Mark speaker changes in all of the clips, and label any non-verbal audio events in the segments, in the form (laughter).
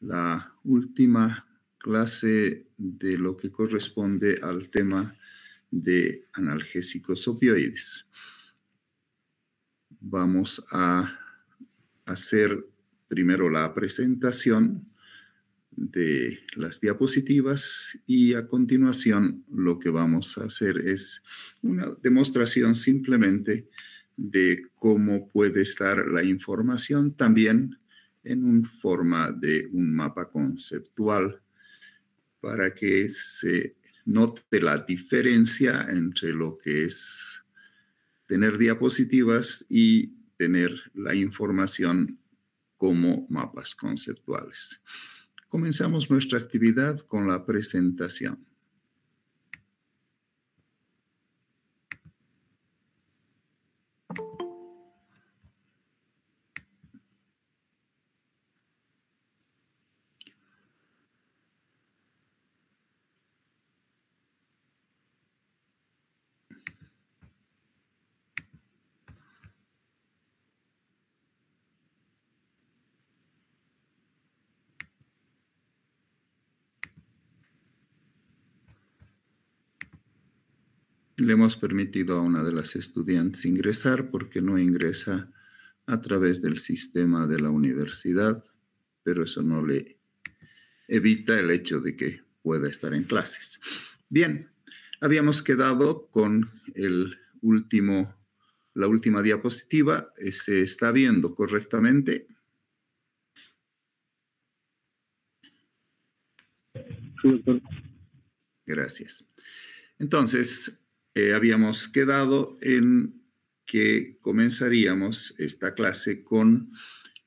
Speaker 1: la última clase de lo que corresponde al tema de analgésicos opioides. Vamos a hacer primero la presentación de las diapositivas y a continuación lo que vamos a hacer es una demostración simplemente de cómo puede estar la información también en forma de un mapa conceptual para que se note la diferencia entre lo que es tener diapositivas y tener la información como mapas conceptuales. Comenzamos nuestra actividad con la presentación. le hemos permitido a una de las estudiantes ingresar porque no ingresa a través del sistema de la universidad, pero eso no le evita el hecho de que pueda estar en clases. Bien, habíamos quedado con el último, la última diapositiva. Eh, ¿Se está viendo correctamente? Gracias. Entonces, eh, habíamos quedado en que comenzaríamos esta clase con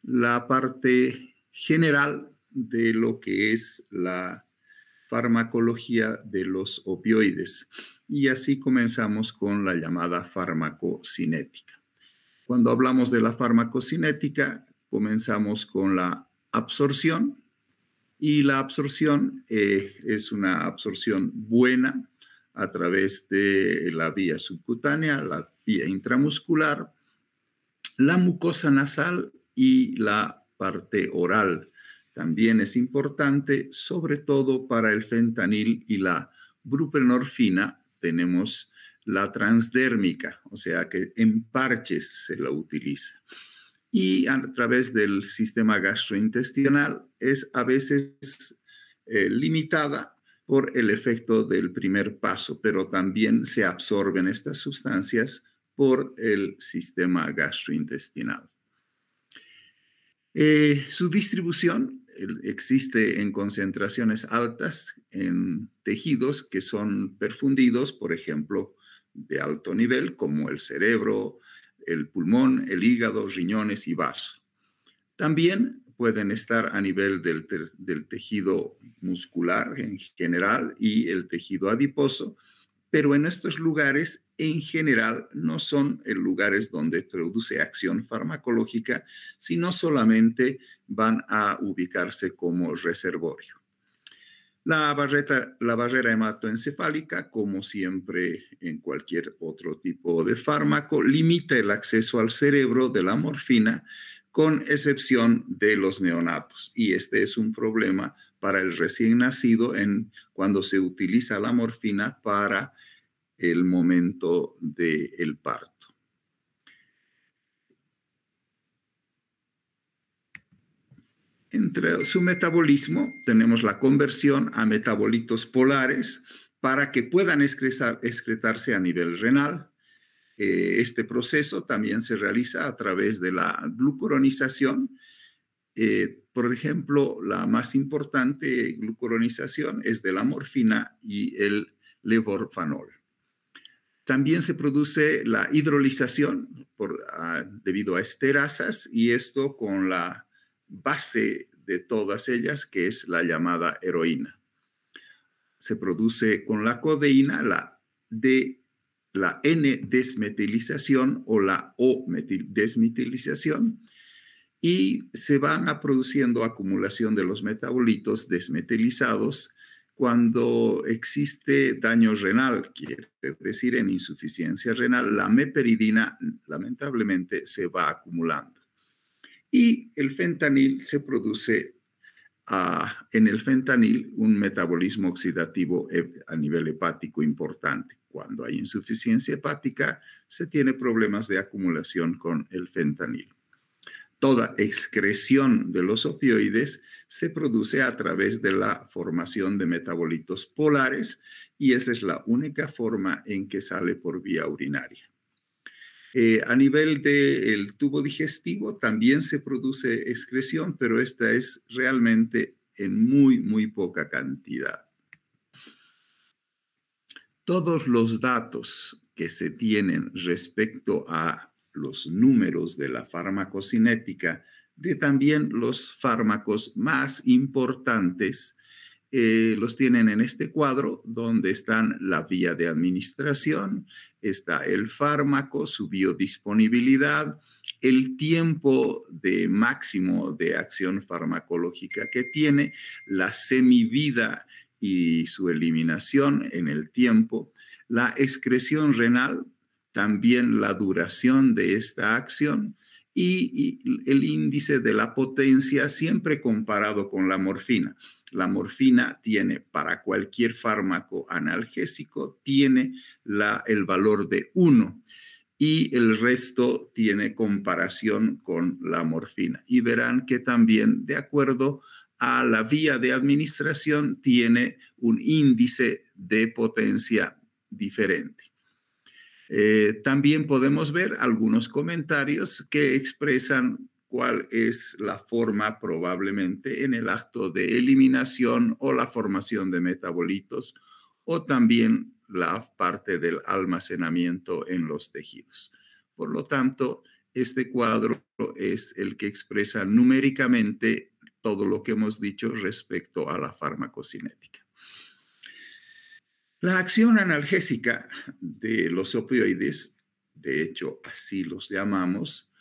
Speaker 1: la parte general de lo que es la farmacología de los opioides. Y así comenzamos con la llamada farmacocinética. Cuando hablamos de la farmacocinética, comenzamos con la absorción. Y la absorción eh, es una absorción buena, a través de la vía subcutánea, la vía intramuscular, la mucosa nasal y la parte oral. También es importante, sobre todo para el fentanil y la buprenorfina, tenemos la transdérmica, o sea que en parches se la utiliza. Y a través del sistema gastrointestinal es a veces eh, limitada por el efecto del primer paso, pero también se absorben estas sustancias por el sistema gastrointestinal. Eh, su distribución existe en concentraciones altas en tejidos que son perfundidos, por ejemplo, de alto nivel, como el cerebro, el pulmón, el hígado, riñones y vaso. También pueden estar a nivel del, tejido muscular en general y el tejido adiposo, pero en estos lugares en general no son eh, lugares donde produce acción farmacológica, sino solamente van a ubicarse como reservorio. La, la barrera hematoencefálica, como siempre en cualquier otro tipo de fármaco, limita el acceso al cerebro de la morfina, con excepción de los neonatos. Y este es un problema para el recién nacido en cuando se utiliza la morfina para el momento del parto. Entre su metabolismo tenemos la conversión a metabolitos polares para que puedan excretarse a nivel renal, eh, este proceso también se realiza a través de la glucuronización. Eh, por ejemplo, la más importante glucuronización es de la morfina y el levorfanol. También se produce la hidrolización ah, debido a esterasas y esto con la base de todas ellas, que es la llamada heroína. Se produce con la codeína, la de la N-desmetilización o la O-desmetilización y se van a produciendo acumulación de los metabolitos desmetilizados cuando existe daño renal, quiere decir en insuficiencia renal, la meperidina lamentablemente se va acumulando. Y el fentanil se produce ah, en el fentanil un metabolismo oxidativo eh, a nivel hepático importante cuando hay insuficiencia hepática, se tiene problemas de acumulación con el fentanil. Toda excreción de los opioides se produce a través de la formación de metabolitos polares y esa es la única forma en que sale por vía urinaria. Eh, a nivel del tubo digestivo también se produce excreción, pero esta es realmente en muy, muy poca cantidad todos los datos que se tienen respecto a los números de la farmacocinética de también los fármacos más importantes, eh, los tienen en este cuadro donde están la vía de administración, está el fármaco, su biodisponibilidad, el tiempo de máximo de acción farmacológica que tiene, la semivida y su eliminación en el tiempo, la excreción renal, también la duración de esta acción y, el índice de la potencia siempre comparado con la morfina. La morfina tiene para cualquier fármaco analgésico, tiene la, el valor de 1 y el resto tiene comparación con la morfina. Y verán que también, de acuerdo a a la vía de administración tiene un índice de potencia diferente. Eh, también podemos ver algunos comentarios que expresan cuál es la forma probablemente en el acto de eliminación o la formación de metabolitos o también la parte del almacenamiento en los tejidos. Por lo tanto, este cuadro es el que expresa numéricamente todo lo que hemos dicho respecto a la farmacocinética. La acción analgésica de los opioides, de hecho así los llamamos,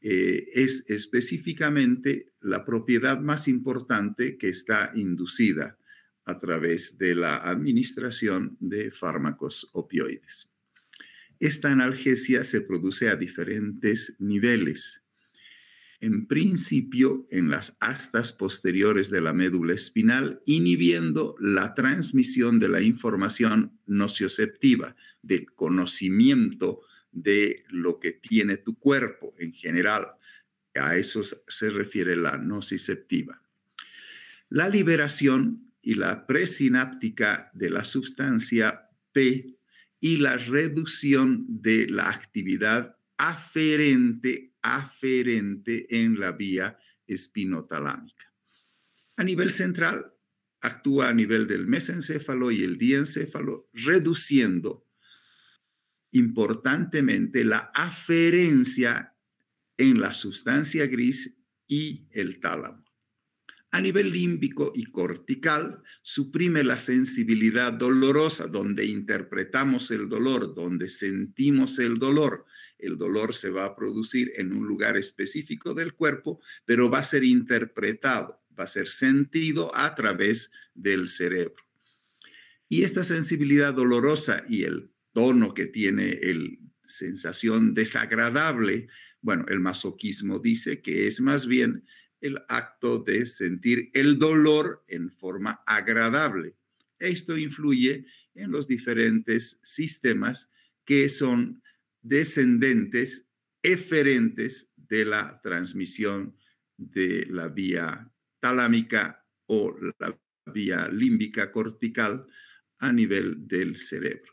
Speaker 1: eh, es específicamente la propiedad más importante que está inducida a través de la administración de fármacos opioides. Esta analgesia se produce a diferentes niveles en principio en las astas posteriores de la médula espinal, inhibiendo la transmisión de la información nocioceptiva, del conocimiento de lo que tiene tu cuerpo en general. A eso se refiere la nociceptiva. La liberación y la presináptica de la sustancia P y la reducción de la actividad aferente, aferente en la vía espinotalámica. A nivel central, actúa a nivel del mesencéfalo y el diencéfalo, reduciendo importantemente la aferencia en la sustancia gris y el tálamo. A nivel límbico y cortical, suprime la sensibilidad dolorosa, donde interpretamos el dolor, donde sentimos el dolor, el dolor se va a producir en un lugar específico del cuerpo, pero va a ser interpretado, va a ser sentido a través del cerebro. Y esta sensibilidad dolorosa y el tono que tiene el sensación desagradable, bueno, el masoquismo dice que es más bien el acto de sentir el dolor en forma agradable. Esto influye en los diferentes sistemas que son descendentes eferentes de la transmisión de la vía talámica o la vía límbica cortical a nivel del cerebro.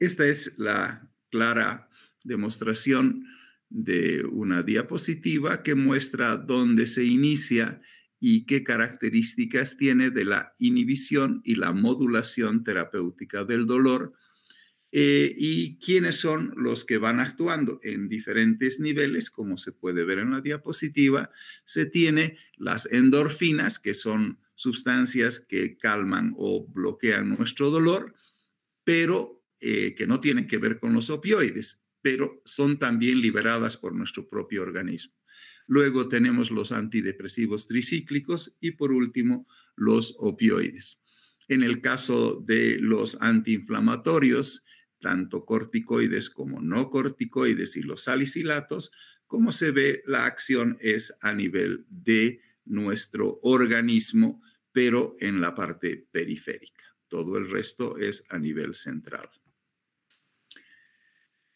Speaker 1: Esta es la clara demostración de una diapositiva que muestra dónde se inicia y qué características tiene de la inhibición y la modulación terapéutica del dolor eh, y quiénes son los que van actuando en diferentes niveles, como se puede ver en la diapositiva, se tiene las endorfinas, que son sustancias que calman o bloquean nuestro dolor, pero eh, que no tienen que ver con los opioides, pero son también liberadas por nuestro propio organismo. Luego tenemos los antidepresivos tricíclicos y por último los opioides. En el caso de los antiinflamatorios, tanto corticoides como no corticoides y los salicilatos, como se ve, la acción es a nivel de nuestro organismo, pero en la parte periférica. Todo el resto es a nivel central.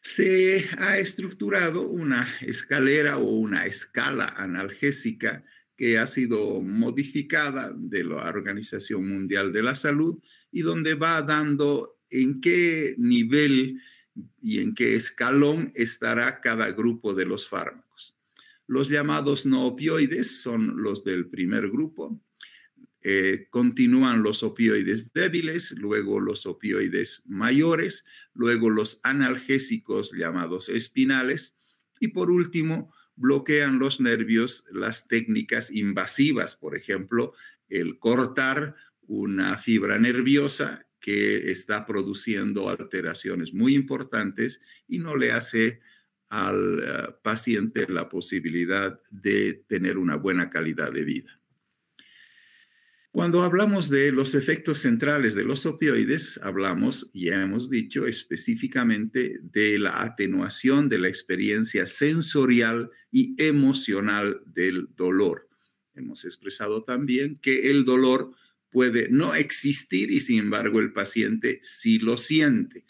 Speaker 1: Se ha estructurado una escalera o una escala analgésica que ha sido modificada de la Organización Mundial de la Salud y donde va dando en qué nivel y en qué escalón estará cada grupo de los fármacos. Los llamados no opioides son los del primer grupo. Eh, continúan los opioides débiles, luego los opioides mayores, luego los analgésicos llamados espinales y por último bloquean los nervios las técnicas invasivas, por ejemplo, el cortar una fibra nerviosa que está produciendo alteraciones muy importantes y no le hace al eh, paciente la posibilidad de tener una buena calidad de vida. Cuando hablamos de los efectos centrales de los opioides, hablamos, ya hemos dicho, específicamente de la atenuación de la experiencia sensorial y emocional del dolor. Hemos expresado también que el dolor puede no existir y sin embargo el paciente sí lo siente.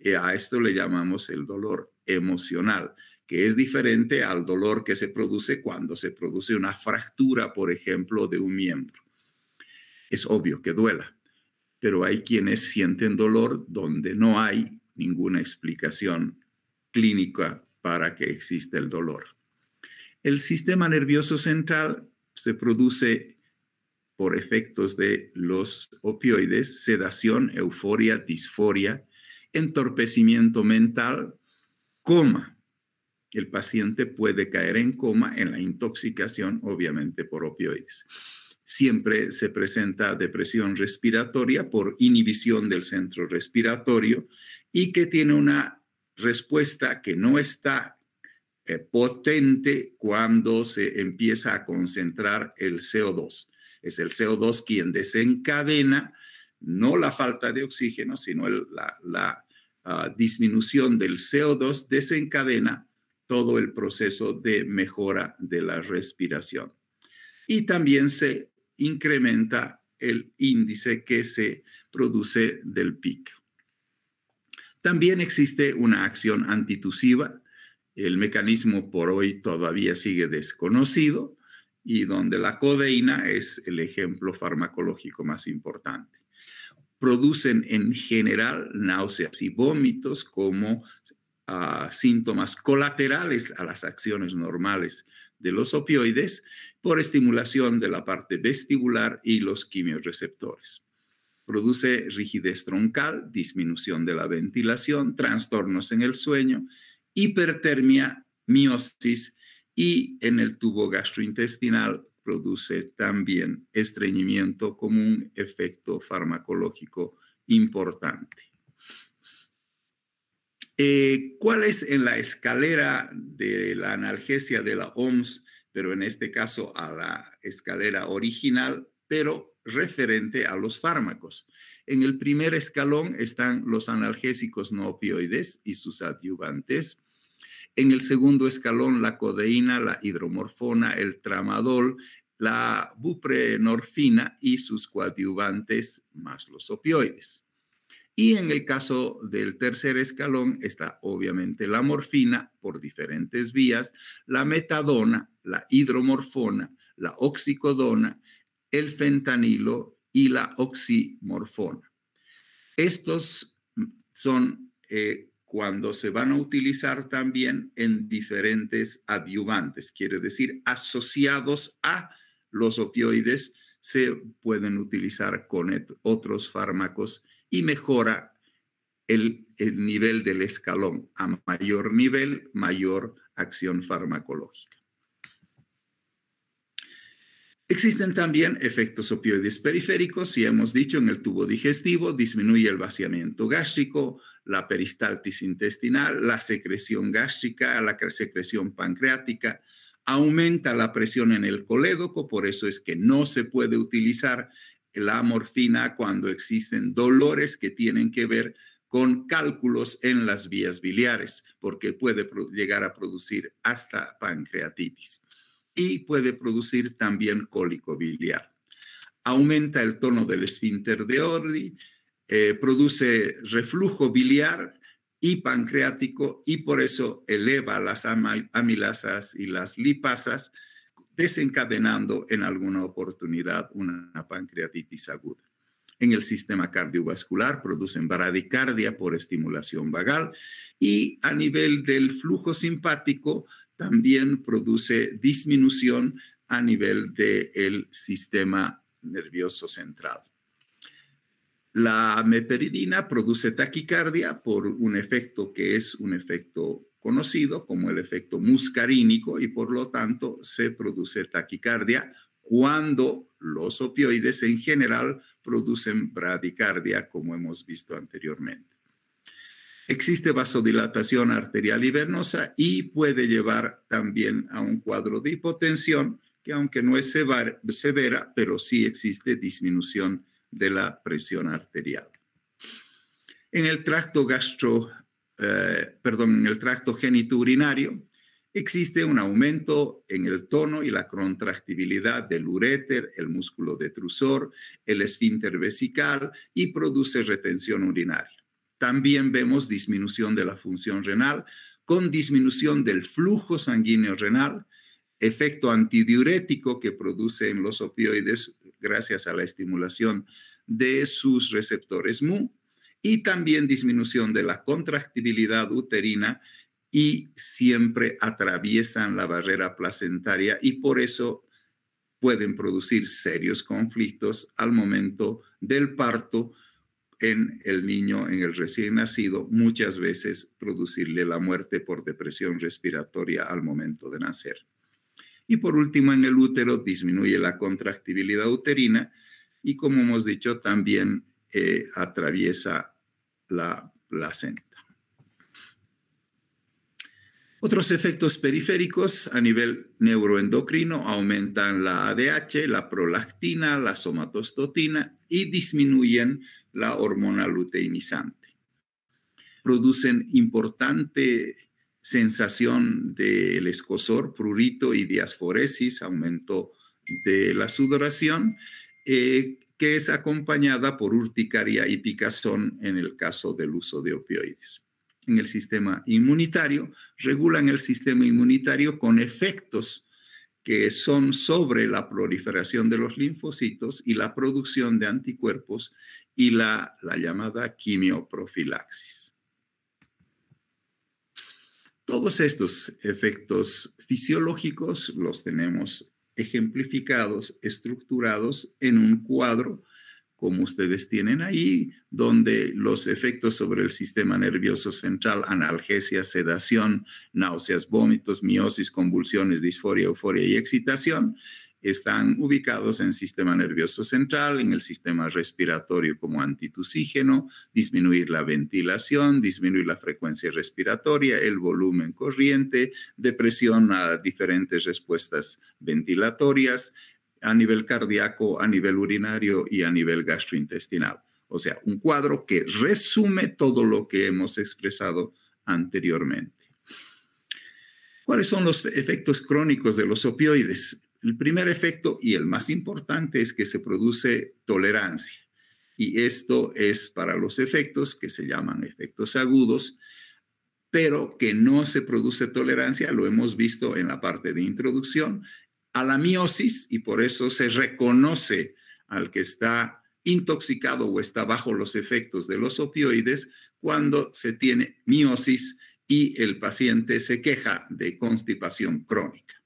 Speaker 1: Eh, a esto le llamamos el dolor emocional, que es diferente al dolor que se produce cuando se produce una fractura, por ejemplo, de un miembro. Es obvio que duela, pero hay quienes sienten dolor donde no hay ninguna explicación clínica para que exista el dolor. El sistema nervioso central se produce por efectos de los opioides, sedación, euforia, disforia, entorpecimiento mental, coma. El paciente puede caer en coma en la intoxicación, obviamente, por opioides. Siempre se presenta depresión respiratoria por inhibición del centro respiratorio y que tiene una respuesta que no está eh, potente cuando se empieza a concentrar el CO2 es el CO2 quien desencadena no la falta de oxígeno, sino la, ah, disminución del CO2 desencadena todo el proceso de mejora de la respiración. Y también se incrementa el índice que se produce del pico. También existe una acción antitusiva. El mecanismo por hoy todavía sigue desconocido, y donde la codeína es el ejemplo farmacológico más importante. Producen en general náuseas y vómitos como ah, síntomas colaterales a las acciones normales de los opioides por estimulación de la parte vestibular y los quimioreceptores. Produce rigidez troncal, disminución de la ventilación, trastornos en el sueño, hipertermia, miosis, y en el tubo gastrointestinal produce también estreñimiento como un efecto farmacológico importante. Eh, ¿Cuál es en la escalera de la analgesia de la OMS, pero en este caso a la escalera original, pero referente a los fármacos? En el primer escalón están los analgésicos no opioides y sus adyuvantes. En el segundo escalón, la codeína, la hidromorfona, el tramadol, la buprenorfina y sus coadyuvantes más los opioides. Y en el caso del tercer escalón está obviamente la morfina por diferentes vías, la metadona, la hidromorfona, la oxicodona, el fentanilo y la oximorfona. Estos mm, son eh, cuando se van a utilizar también en diferentes adyuvantes, quiere decir asociados a los opioides, se pueden utilizar con otros fármacos y mejora el, nivel del escalón. A mayor nivel, mayor acción farmacológica. Existen también efectos opioides periféricos, si hemos dicho, en el tubo digestivo, disminuye el vaciamiento gástrico, la peristaltis intestinal, la secreción gástrica, la secreción pancreática, aumenta la presión en el colédoco, por eso es que no se puede utilizar la morfina cuando existen dolores que tienen que ver con cálculos en las vías biliares, porque puede llegar a producir hasta pancreatitis y puede producir también cólico biliar. Aumenta el tono del esfínter de Orly, eh, produce reflujo biliar y pancreático y por eso eleva las amilasas y las lipasas, desencadenando en alguna oportunidad una pancreatitis aguda. En el sistema cardiovascular producen bradicardia por estimulación vagal y a nivel del flujo simpático también produce disminución a nivel del sistema nervioso central. La meperidina produce taquicardia por un efecto que es un efecto conocido como el efecto muscarínico y por lo tanto se produce taquicardia cuando los opioides en general producen bradicardia como hemos visto anteriormente. Existe vasodilatación arterial y venosa y puede llevar también a un cuadro de hipotensión que aunque no es severa, pero sí existe disminución de la presión arterial. En el tracto gastro, eh, perdón, en el tracto genitourinario, existe un aumento en el tono y la contractibilidad del ureter, el músculo detrusor, el esfínter vesical y produce retención urinaria. También vemos disminución de la función renal con disminución del flujo sanguíneo renal, efecto antidiurético que produce en los opioides gracias a la estimulación de sus receptores MU y también disminución de la contractibilidad uterina y siempre atraviesan la barrera placentaria y por eso pueden producir serios conflictos al momento del parto en el niño, en el recién nacido, muchas veces producirle la muerte por depresión respiratoria al momento de nacer. Y por último, en el útero disminuye la contractibilidad uterina y, como hemos dicho, también eh, atraviesa la placenta. Otros efectos periféricos a nivel neuroendocrino aumentan la ADH, la prolactina, la somatostotina y disminuyen la hormona luteinizante. Producen importante sensación del escosor, prurito y diasforesis, aumento de la sudoración, eh, que es acompañada por urticaria y picazón en el caso del uso de opioides. En el sistema inmunitario, regulan el sistema inmunitario con efectos que son sobre la proliferación de los linfocitos y la producción de anticuerpos y la, la llamada quimioprofilaxis. Todos estos efectos fisiológicos los tenemos ejemplificados, estructurados en un cuadro como ustedes tienen ahí, donde los efectos sobre el sistema nervioso central, analgesia, sedación, náuseas, vómitos, miosis, convulsiones, disforia, euforia y excitación, están ubicados en sistema nervioso central, en el sistema respiratorio como antitusígeno, disminuir la ventilación, disminuir la frecuencia respiratoria, el volumen corriente, depresión a diferentes respuestas ventilatorias a nivel cardíaco, a nivel urinario y a nivel gastrointestinal. O sea, un cuadro que resume todo lo que hemos expresado anteriormente. ¿Cuáles son los efectos crónicos de los opioides? El primer efecto y el más importante es que se produce tolerancia. Y esto es para los efectos que se llaman efectos agudos, pero que no se produce tolerancia, lo hemos visto en la parte de introducción, a la miosis y por eso se reconoce al que está intoxicado o está bajo los efectos de los opioides cuando se tiene miosis y el paciente se queja de constipación crónica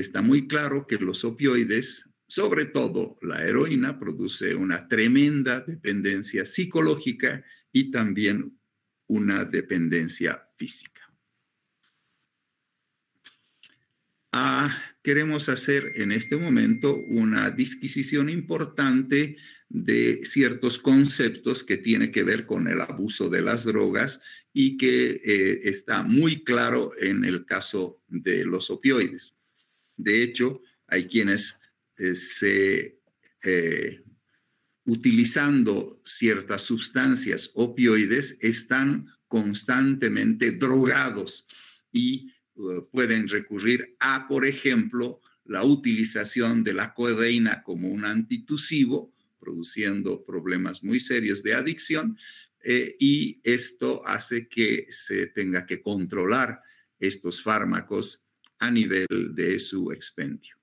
Speaker 1: está muy claro que los opioides, sobre todo la heroína, produce una tremenda dependencia psicológica y también una dependencia física. Ah, queremos hacer en este momento una disquisición importante de ciertos conceptos que tiene que ver con el abuso de las drogas y que eh, está muy claro en el caso de los opioides. De hecho, hay quienes eh, eh, utilizando ciertas sustancias opioides están constantemente drogados y eh, pueden recurrir a, por ejemplo, la utilización de la codeína como un antitusivo, produciendo problemas muy serios de adicción, y esto hace que se tenga que controlar estos fármacos a nivel de su expendio.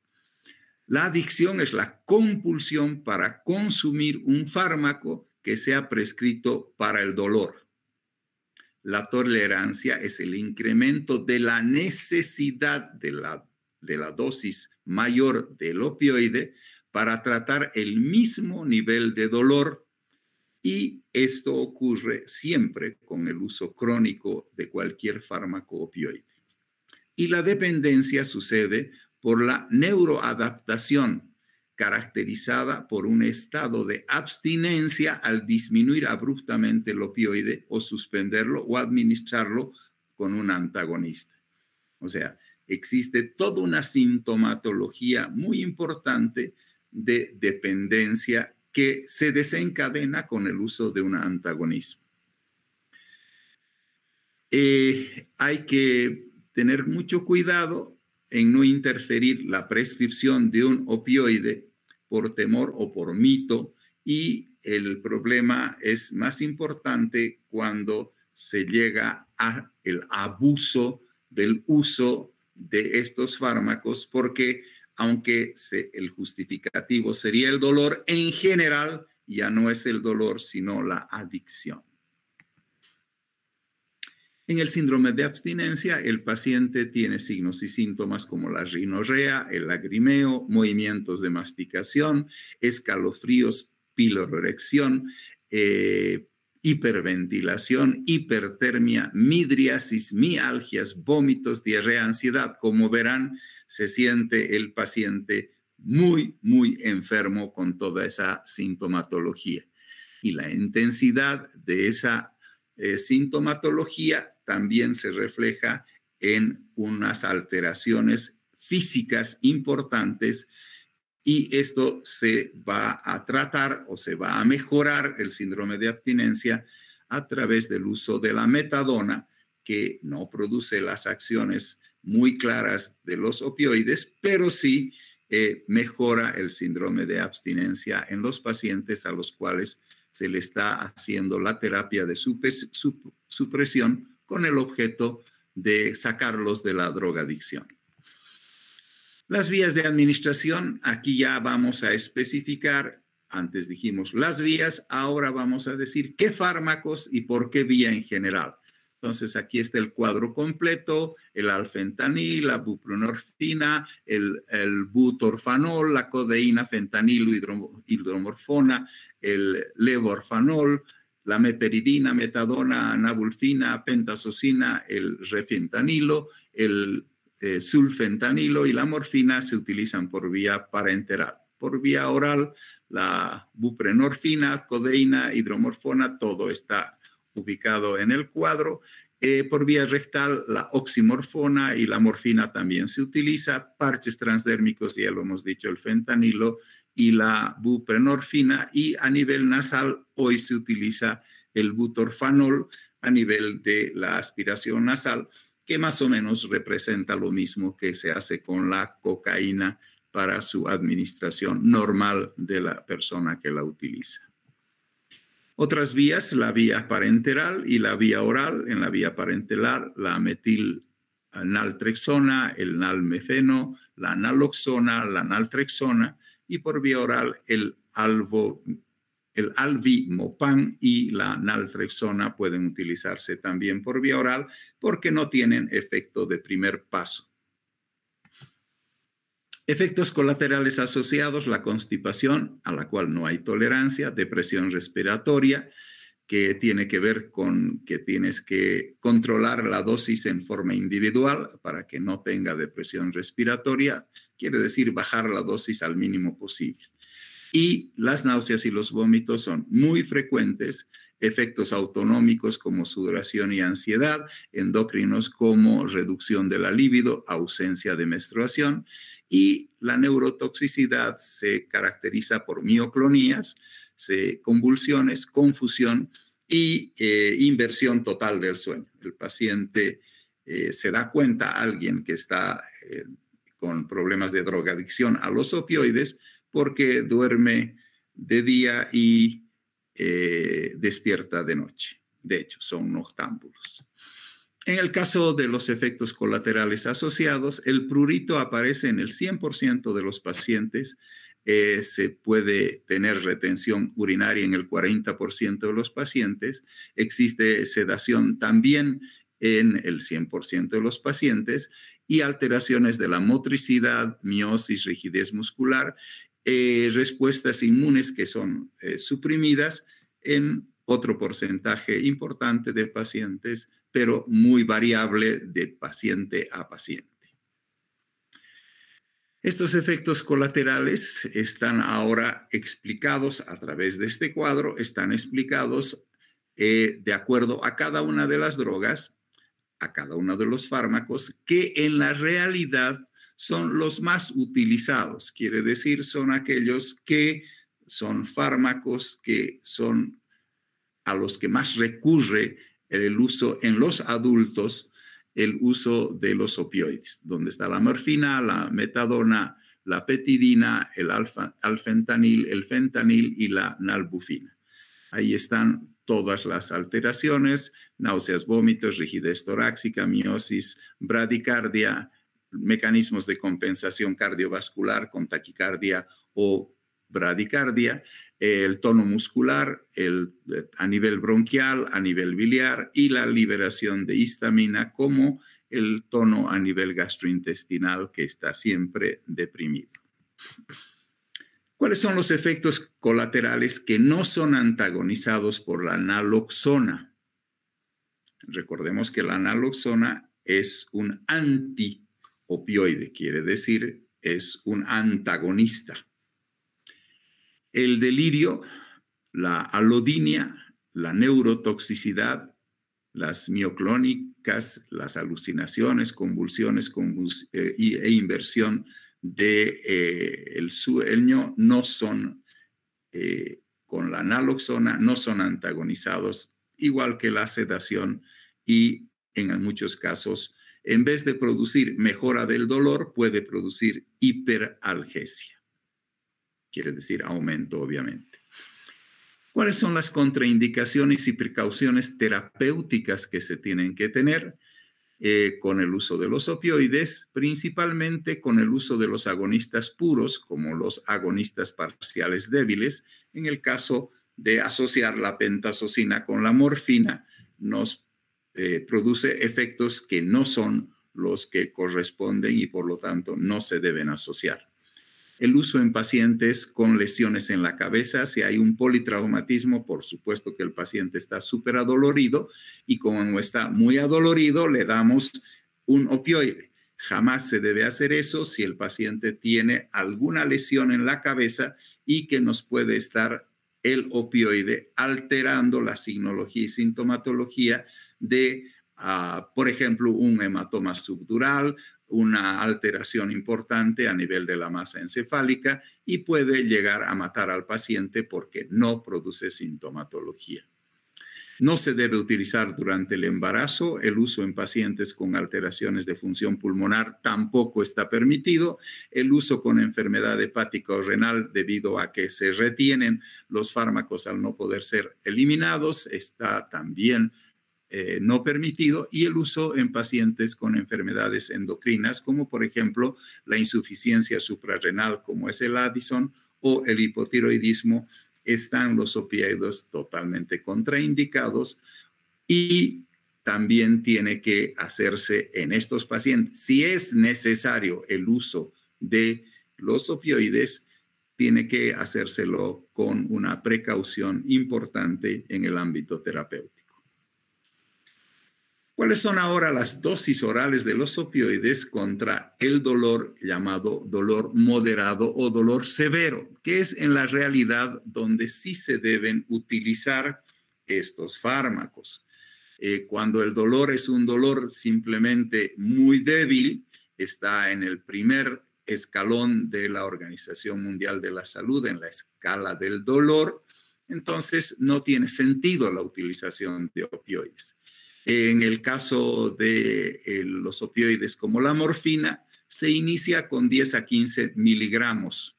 Speaker 1: La adicción es la compulsión para consumir un fármaco que sea prescrito para el dolor. La tolerancia es el incremento de la necesidad de la, de la dosis mayor del opioide para tratar el mismo nivel de dolor y esto ocurre siempre con el uso crónico de cualquier fármaco opioide. Y la dependencia sucede por la neuroadaptación, caracterizada por un estado de abstinencia al disminuir abruptamente el opioide o suspenderlo o administrarlo con un antagonista. O sea, existe toda una sintomatología muy importante de dependencia que se desencadena con el uso de un antagonismo. Eh, hay que tener mucho cuidado en no interferir la prescripción de un opioide por temor o por mito y el problema es más importante cuando se llega a el abuso del uso de estos fármacos porque aunque el justificativo sería el dolor en general, ya no es el dolor, sino la adicción. En el síndrome de abstinencia, el paciente tiene signos y síntomas como la rinorrea, el lagrimeo, movimientos de masticación, escalofríos, pilorrección, eh, hiperventilación, hipertermia, midriasis, mialgias, vómitos, diarrea, ansiedad. Como verán, se siente el paciente muy, muy enfermo con toda esa sintomatología. Y la intensidad de esa eh, sintomatología también se refleja en unas alteraciones físicas importantes y esto se va a tratar o se va a mejorar el síndrome de abstinencia a través del uso de la metadona que no produce las acciones muy claras de los opioides, pero sí eh, mejora el síndrome de abstinencia en los pacientes a los cuales se le está haciendo la terapia de supresión con el objeto de sacarlos de la drogadicción. Las vías de administración, aquí ya vamos a especificar, antes dijimos las vías, ahora vamos a decir qué fármacos y por qué vía en general. Entonces aquí está el cuadro completo, el alfentanil, la buprenorfina, el, butorfanol, la codeína, fentanilo, hidromorfona, el levorfanol, la meperidina, metadona, anabulfina, pentasocina, el refentanilo, el eh, sulfentanilo y la morfina se utilizan por vía parenteral. Por vía oral, la buprenorfina, codeína, hidromorfona, todo está ubicado en el cuadro. Eh, por vía rectal, la oximorfona y la morfina también se utiliza, parches transdérmicos, ya lo hemos dicho, el fentanilo y la buprenorfina y a nivel nasal hoy se utiliza el butorfanol a nivel de la aspiración nasal, que más o menos representa lo mismo que se hace con la cocaína para su administración normal de la persona que la utiliza. Otras vías, la vía parenteral y la vía oral. En la vía parenteral, la metil naltrexona, el nalmefeno, la naloxona, la naltrexona y por vía oral el, alvo, el alvimopan y la naltrexona pueden utilizarse también por vía oral porque no tienen efecto de primer paso. Efectos colaterales asociados, la constipación, a la cual no hay tolerancia, depresión respiratoria, que tiene que ver con que tienes que controlar la dosis en forma individual para que no tenga depresión respiratoria, quiere decir bajar la dosis al mínimo posible. Y las náuseas y los vómitos son muy frecuentes, efectos autonómicos como sudoración y ansiedad, endocrinos como reducción de la libido, ausencia de menstruación y la neurotoxicidad se caracteriza por mioclonías, se, convulsiones, confusión y eh, inversión total del sueño. El paciente eh, se da cuenta, alguien que está eh, con problemas de drogadicción a los opioides porque duerme de día y eh, despierta de noche. De hecho, son noctámbulos. En el caso de los efectos colaterales asociados, el prurito aparece en el 100% de los pacientes, eh, se puede tener retención urinaria en el 40% de los pacientes, existe sedación también en el 100% de los pacientes y alteraciones de la motricidad, miosis, rigidez muscular, eh, respuestas inmunes que son eh, suprimidas en otro porcentaje importante de pacientes, pero muy variable de paciente a paciente. Estos efectos colaterales están ahora explicados a través de este cuadro, están explicados eh, de acuerdo a cada una de las drogas a cada uno de los fármacos que en la realidad son los más utilizados, quiere decir, son aquellos que son fármacos que son a los que más recurre el uso en los adultos, el uso de los opioides, donde está la morfina, la metadona, la petidina, el alfa, alfentanil, el fentanil y la nalbufina. Ahí están todas las alteraciones, náuseas, vómitos, rigidez torácica, miosis, bradicardia, mecanismos de compensación cardiovascular con taquicardia o bradicardia, el tono muscular el, a nivel bronquial, a nivel biliar y la liberación de histamina como el tono a nivel gastrointestinal que está siempre deprimido. ¿Cuáles son los efectos colaterales que no son antagonizados por la naloxona? Recordemos que la naloxona es un antiopioide, quiere decir, es un antagonista. El delirio, la alodinia, la neurotoxicidad, las mioclónicas, las alucinaciones, convulsiones eh, e inversión del de, eh, sueño no son, eh, con la naloxona, no son antagonizados, igual que la sedación y en muchos casos, en vez de producir mejora del dolor, puede producir hiperalgesia. Quiere decir aumento, obviamente. ¿Cuáles son las contraindicaciones y precauciones terapéuticas que se tienen que tener? Eh, con el uso de los opioides, principalmente con el uso de los agonistas puros, como los agonistas parciales débiles. En el caso de asociar la pentasocina con la morfina, nos eh, produce efectos que no son los que corresponden y por lo tanto no se deben asociar el uso en pacientes con lesiones en la cabeza. Si hay un politraumatismo, por supuesto que el paciente está súper adolorido y como está muy adolorido, le damos un opioide. Jamás se debe hacer eso si el paciente tiene alguna lesión en la cabeza y que nos puede estar el opioide alterando la signología y sintomatología de, ah, por ejemplo, un hematoma subdural, una alteración importante a nivel de la masa encefálica y puede llegar a matar al paciente porque no produce sintomatología. No se debe utilizar durante el embarazo. El uso en pacientes con alteraciones de función pulmonar tampoco está permitido. El uso con enfermedad hepática o renal debido a que se retienen los fármacos al no poder ser eliminados está también eh, no permitido y el uso en pacientes con enfermedades endocrinas, como por ejemplo la insuficiencia suprarrenal, como es el Addison, o el hipotiroidismo, están los opioides totalmente contraindicados y también tiene que hacerse en estos pacientes. Si es necesario el uso de los opioides, tiene que hacérselo con una precaución importante en el ámbito terapéutico. ¿Cuáles son ahora las dosis orales de los opioides contra el dolor llamado dolor moderado o dolor severo, que es en la realidad donde sí se deben utilizar estos fármacos? Eh, cuando el dolor es un dolor simplemente muy débil, está en el primer escalón de la Organización Mundial de la Salud, en la escala del dolor, entonces no tiene sentido la utilización de opioides. En el caso de eh, los opioides como la morfina, se inicia con 10 a 15 miligramos.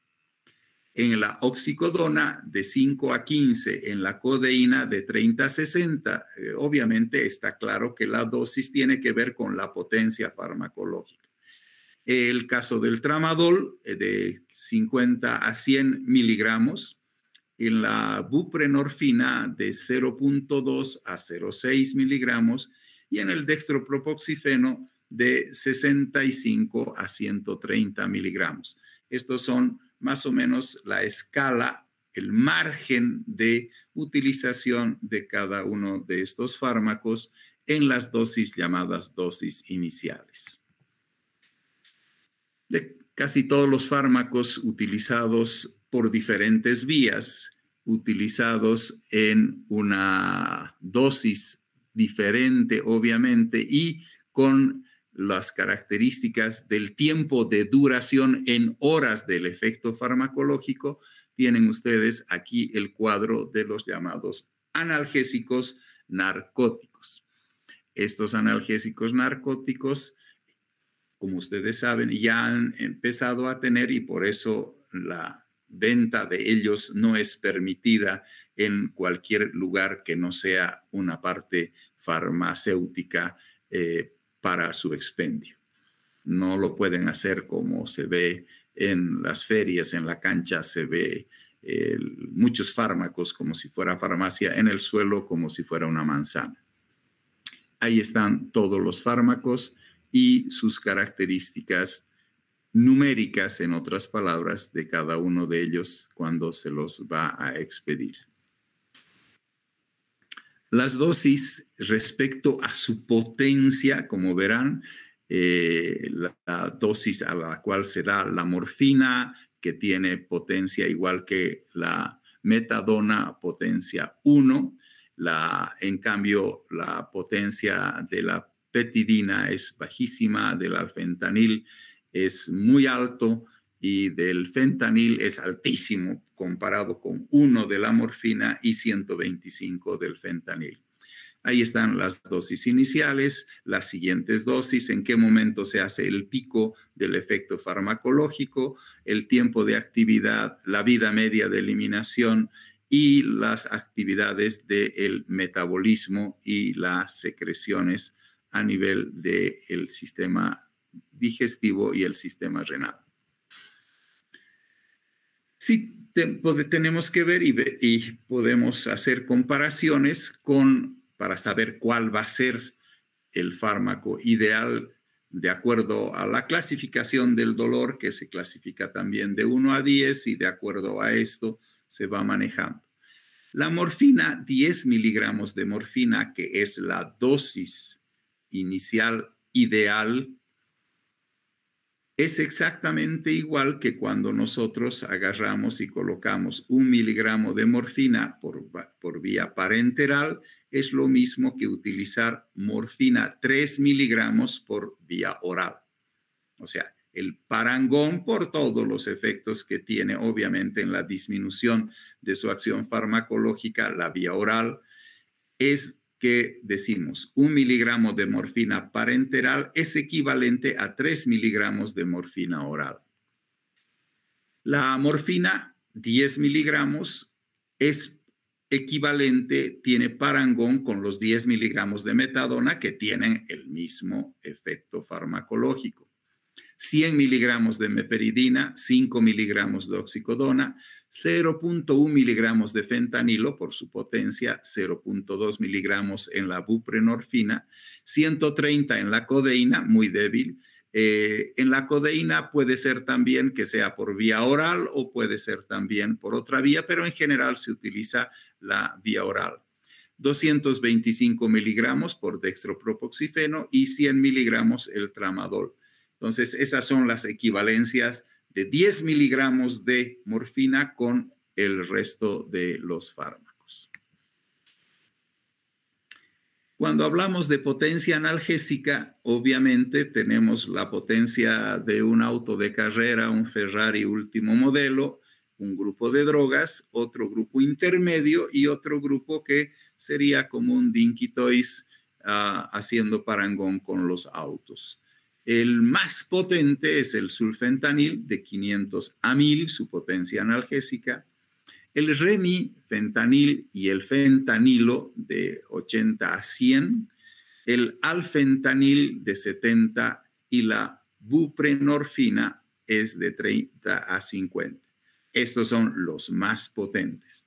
Speaker 1: En la oxicodona, de 5 a 15. En la codeína, de 30 a 60. Eh, obviamente está claro que la dosis tiene que ver con la potencia farmacológica. El caso del tramadol, eh, de 50 a 100 miligramos en la buprenorfina de 0.2 a 0.6 miligramos y en el dextropropoxifeno de 65 a 130 miligramos. Estos son más o menos la escala, el margen de utilización de cada uno de estos fármacos en las dosis llamadas dosis iniciales. De casi todos los fármacos utilizados por diferentes vías utilizados en una dosis diferente, obviamente, y con las características del tiempo de duración en horas del efecto farmacológico, tienen ustedes aquí el cuadro de los llamados analgésicos narcóticos. Estos analgésicos narcóticos, como ustedes saben, ya han empezado a tener y por eso la venta de ellos no es permitida en cualquier lugar que no sea una parte farmacéutica eh, para su expendio. No lo pueden hacer como se ve en las ferias, en la cancha se ve muchos fármacos como si fuera farmacia, en el suelo como si fuera una manzana. Ahí están todos los fármacos y sus características numéricas, en otras palabras, de cada uno de ellos cuando se los va a expedir. Las dosis respecto a su potencia, como verán, eh, la, dosis a la cual se da la morfina, que tiene potencia igual que la metadona, potencia 1. La, en cambio, la potencia de la petidina es bajísima, del alfentanil es muy alto y del fentanil es altísimo comparado con 1 de la morfina y 125 del fentanil. Ahí están las dosis iniciales, las siguientes dosis, en qué momento se hace el pico del efecto farmacológico, el tiempo de actividad, la vida media de eliminación y las actividades del metabolismo y las secreciones a nivel del el sistema digestivo y el sistema renal. Sí, pues, tenemos que ver y, podemos hacer comparaciones con, para saber cuál va a ser el fármaco ideal de acuerdo a la clasificación del dolor, que se clasifica también de 1 a 10 y de acuerdo a esto se va manejando. La morfina, 10 miligramos de morfina, que es la dosis inicial ideal es exactamente igual que cuando nosotros agarramos y colocamos un miligramo de morfina por, por vía parenteral, es lo mismo que utilizar morfina 3 miligramos por vía oral. O sea, el parangón por todos los efectos que tiene, obviamente, en la disminución de su acción farmacológica, la vía oral, es que decimos, un miligramo de morfina parenteral es equivalente a 3 miligramos de morfina oral. La morfina, 10 miligramos, es equivalente, tiene parangón con los 10 miligramos de metadona que tienen el mismo efecto farmacológico. 100 miligramos de meperidina, 5 miligramos de oxicodona 0.1 miligramos de fentanilo por su potencia, 0.2 miligramos en la buprenorfina, 130 en la codeína, muy débil. Eh, en la codeína puede ser también que sea por vía oral o puede ser también por otra vía, pero en general se utiliza la vía oral. 225 miligramos por dextropropoxifeno y 100 miligramos el tramadol. Entonces, esas son las equivalencias de 10 miligramos de morfina con el resto de los fármacos. Cuando hablamos de potencia analgésica, obviamente tenemos la potencia de un auto de carrera, un Ferrari último modelo, un grupo de drogas, otro grupo intermedio y otro grupo que sería como un dinky toys ah, haciendo parangón con los autos. El más potente es el sulfentanil de 500 a 1000, su potencia analgésica. El remifentanil y el fentanilo de 80 a 100. El alfentanil de 70 y la buprenorfina es de 30 a 50. Estos son los más potentes.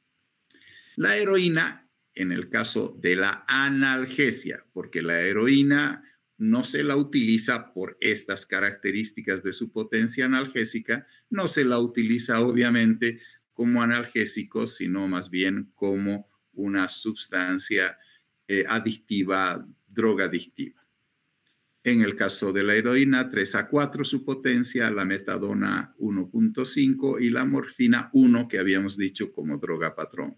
Speaker 1: La heroína, en el caso de la analgesia, porque la heroína no se la utiliza por estas características de su potencia analgésica, no se la utiliza obviamente como analgésico, sino más bien como una sustancia eh, adictiva, droga adictiva. En el caso de la heroína, 3 a 4 su potencia, la metadona 1.5 y la morfina 1 que habíamos dicho como droga patrón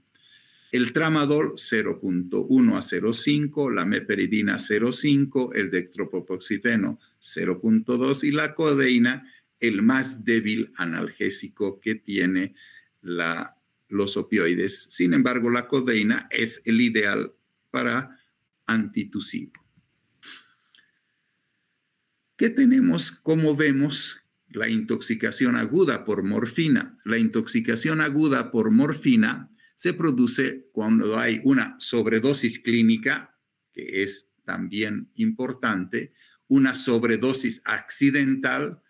Speaker 1: el tramadol 0.1 a 0.5, la meperidina 0.5, el dextropropoxifeno 0.2 y la codeína, el más débil analgésico que tiene los opioides. Sin embargo, la codeína es el ideal para antitusivo. ¿Qué tenemos? Como vemos, la intoxicación aguda por morfina. La intoxicación aguda por morfina se produce cuando hay una sobredosis clínica, que es también importante, una sobredosis accidental,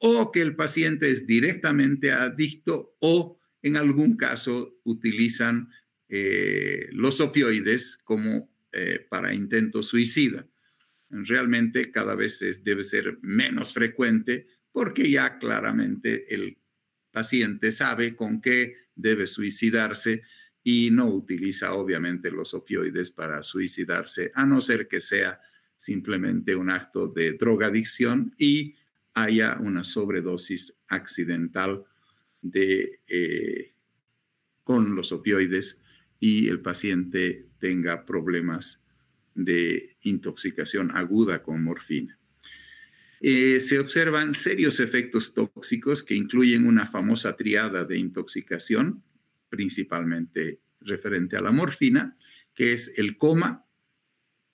Speaker 1: o que el paciente es directamente adicto o en algún caso utilizan eh, los opioides como eh, para intento suicida. Realmente cada vez debe ser menos frecuente porque ya claramente el paciente sabe con qué debe suicidarse y no utiliza obviamente los opioides para suicidarse, a no ser que sea simplemente un acto de drogadicción y haya una sobredosis accidental de, eh, con los opioides y el paciente tenga problemas de intoxicación aguda con morfina. Eh, se observan serios efectos tóxicos que incluyen una famosa triada de intoxicación, principalmente referente a la morfina, que es el coma,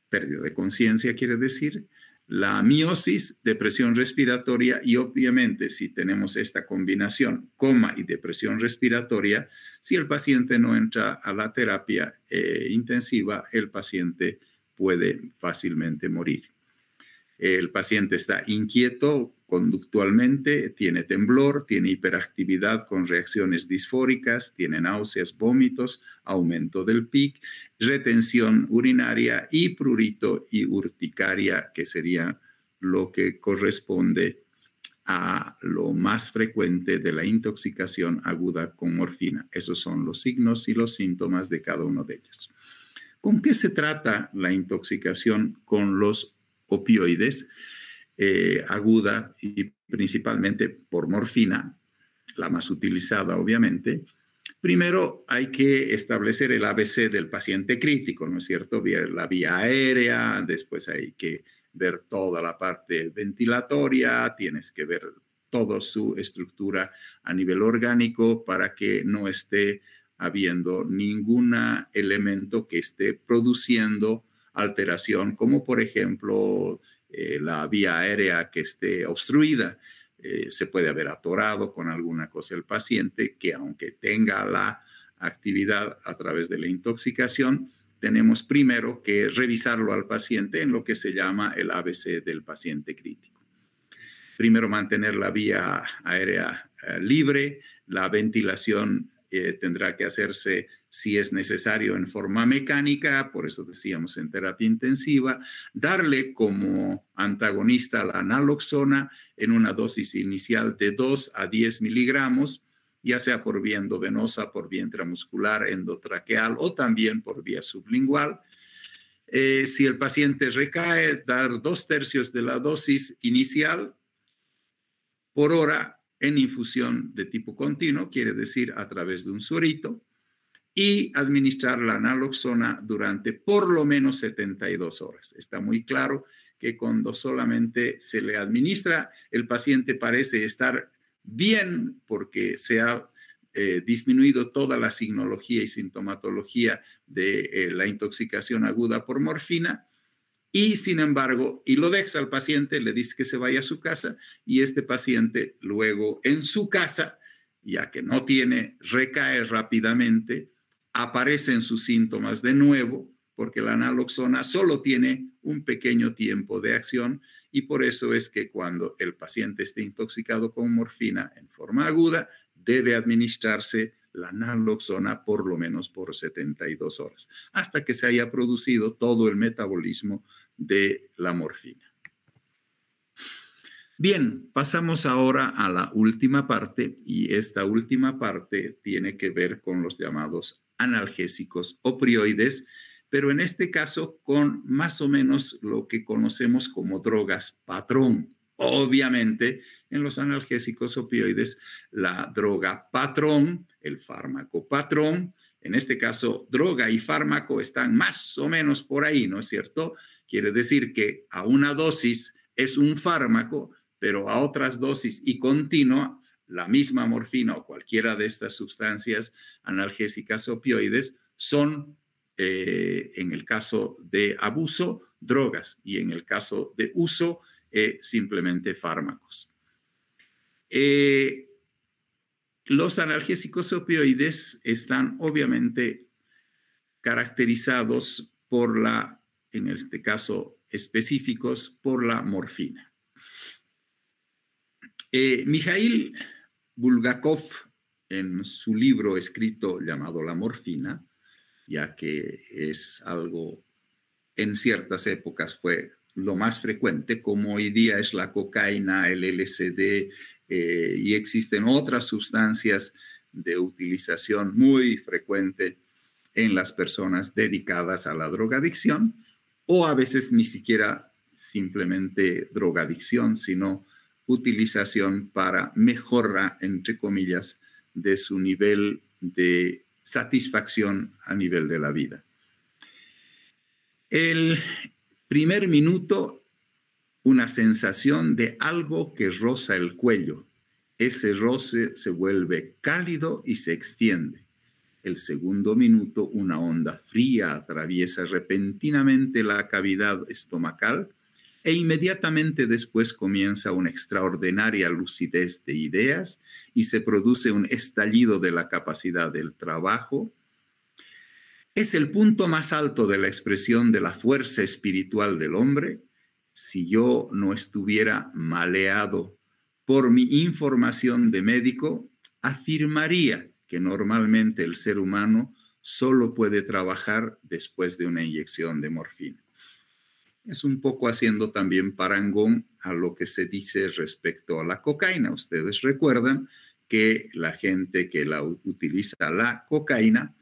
Speaker 1: pérdida de conciencia quiere decir, la miosis, depresión respiratoria y obviamente si tenemos esta combinación, coma y depresión respiratoria, si el paciente no entra a la terapia eh, intensiva, el paciente puede fácilmente morir. El paciente está inquieto conductualmente, tiene temblor, tiene hiperactividad con reacciones disfóricas, tiene náuseas, vómitos, aumento del PIC, retención urinaria y prurito y urticaria, que sería lo que corresponde a lo más frecuente de la intoxicación aguda con morfina. Esos son los signos y los síntomas de cada uno de ellos. ¿Con qué se trata la intoxicación con los opioides eh, aguda y principalmente por morfina, la más utilizada obviamente, primero hay que establecer el ABC del paciente crítico, ¿no es cierto? La vía aérea, después hay que ver toda la parte ventilatoria, tienes que ver toda su estructura a nivel orgánico para que no esté habiendo ningún elemento que esté produciendo alteración, como por ejemplo eh, la vía aérea que esté obstruida. Eh, se puede haber atorado con alguna cosa el paciente que aunque tenga la actividad a través de la intoxicación, tenemos primero que revisarlo al paciente en lo que se llama el ABC del paciente crítico. Primero mantener la vía aérea eh, libre, la ventilación tendrá que hacerse si es necesario en forma mecánica, por eso decíamos en terapia intensiva, darle como antagonista la naloxona en una dosis inicial de 2 a 10 miligramos, ya sea por vía endovenosa, por vía intramuscular, endotraqueal o también por vía sublingual. Eh, si el paciente recae, dar dos tercios de la dosis inicial por hora en infusión de tipo continuo, quiere decir a través de un suerito y administrar la naloxona durante por lo menos 72 horas. Está muy claro que cuando solamente se le administra, el paciente parece estar bien porque se ha eh, disminuido toda la signología y sintomatología de eh, la intoxicación aguda por morfina. Y sin embargo, y lo deja al paciente, le dice que se vaya a su casa y este paciente luego en su casa, ya que no tiene, recae rápidamente aparecen sus síntomas de nuevo, porque la naloxona solo tiene un pequeño tiempo de acción y por eso es que cuando el paciente esté intoxicado con morfina en forma aguda, debe administrarse la naloxona por lo menos por 72 horas, hasta que se haya producido todo el metabolismo de la morfina. Bien, pasamos ahora a la última parte y esta última parte tiene que ver con los llamados analgésicos, opioides, pero en este caso con más o menos lo que conocemos como drogas patrón. Obviamente, en los analgésicos opioides, la droga patrón, el fármaco patrón, en este caso, droga y fármaco están más o menos por ahí, ¿no es cierto? Quiere decir que a una dosis es un fármaco, pero a otras dosis y continua la misma morfina o cualquiera de estas sustancias analgésicas opioides son, eh, en el caso de abuso, drogas y en el caso de uso, eh, simplemente fármacos. Eh, los analgésicos opioides están obviamente caracterizados por la, en este caso específicos, por la morfina. Mijail Bulgakov, en su libro escrito llamado La morfina, ya que es algo en ciertas épocas fue lo más frecuente, como hoy día es la cocaína, el LSD, eh, y existen otras sustancias de utilización muy frecuente en las personas dedicadas a la drogadicción, o a veces ni siquiera simplemente drogadicción, sino utilización para mejora, entre comillas, de su nivel de satisfacción a nivel de la vida. El primer minuto, una sensación de algo que roza el cuello. Ese roce se vuelve cálido y se extiende. El segundo minuto, una onda fría atraviesa repentinamente la cavidad estomacal e inmediatamente después comienza una extraordinaria lucidez de ideas y se produce un estallido de la capacidad del trabajo, es el punto más alto de la expresión de la fuerza espiritual del hombre si yo no estuviera maleado por mi información de médico, afirmaría que normalmente el ser humano solo puede trabajar después de una inyección de morfina es un poco haciendo también parangón a lo que se dice respecto a la cocaína. Ustedes recuerdan que la gente que la utiliza la cocaína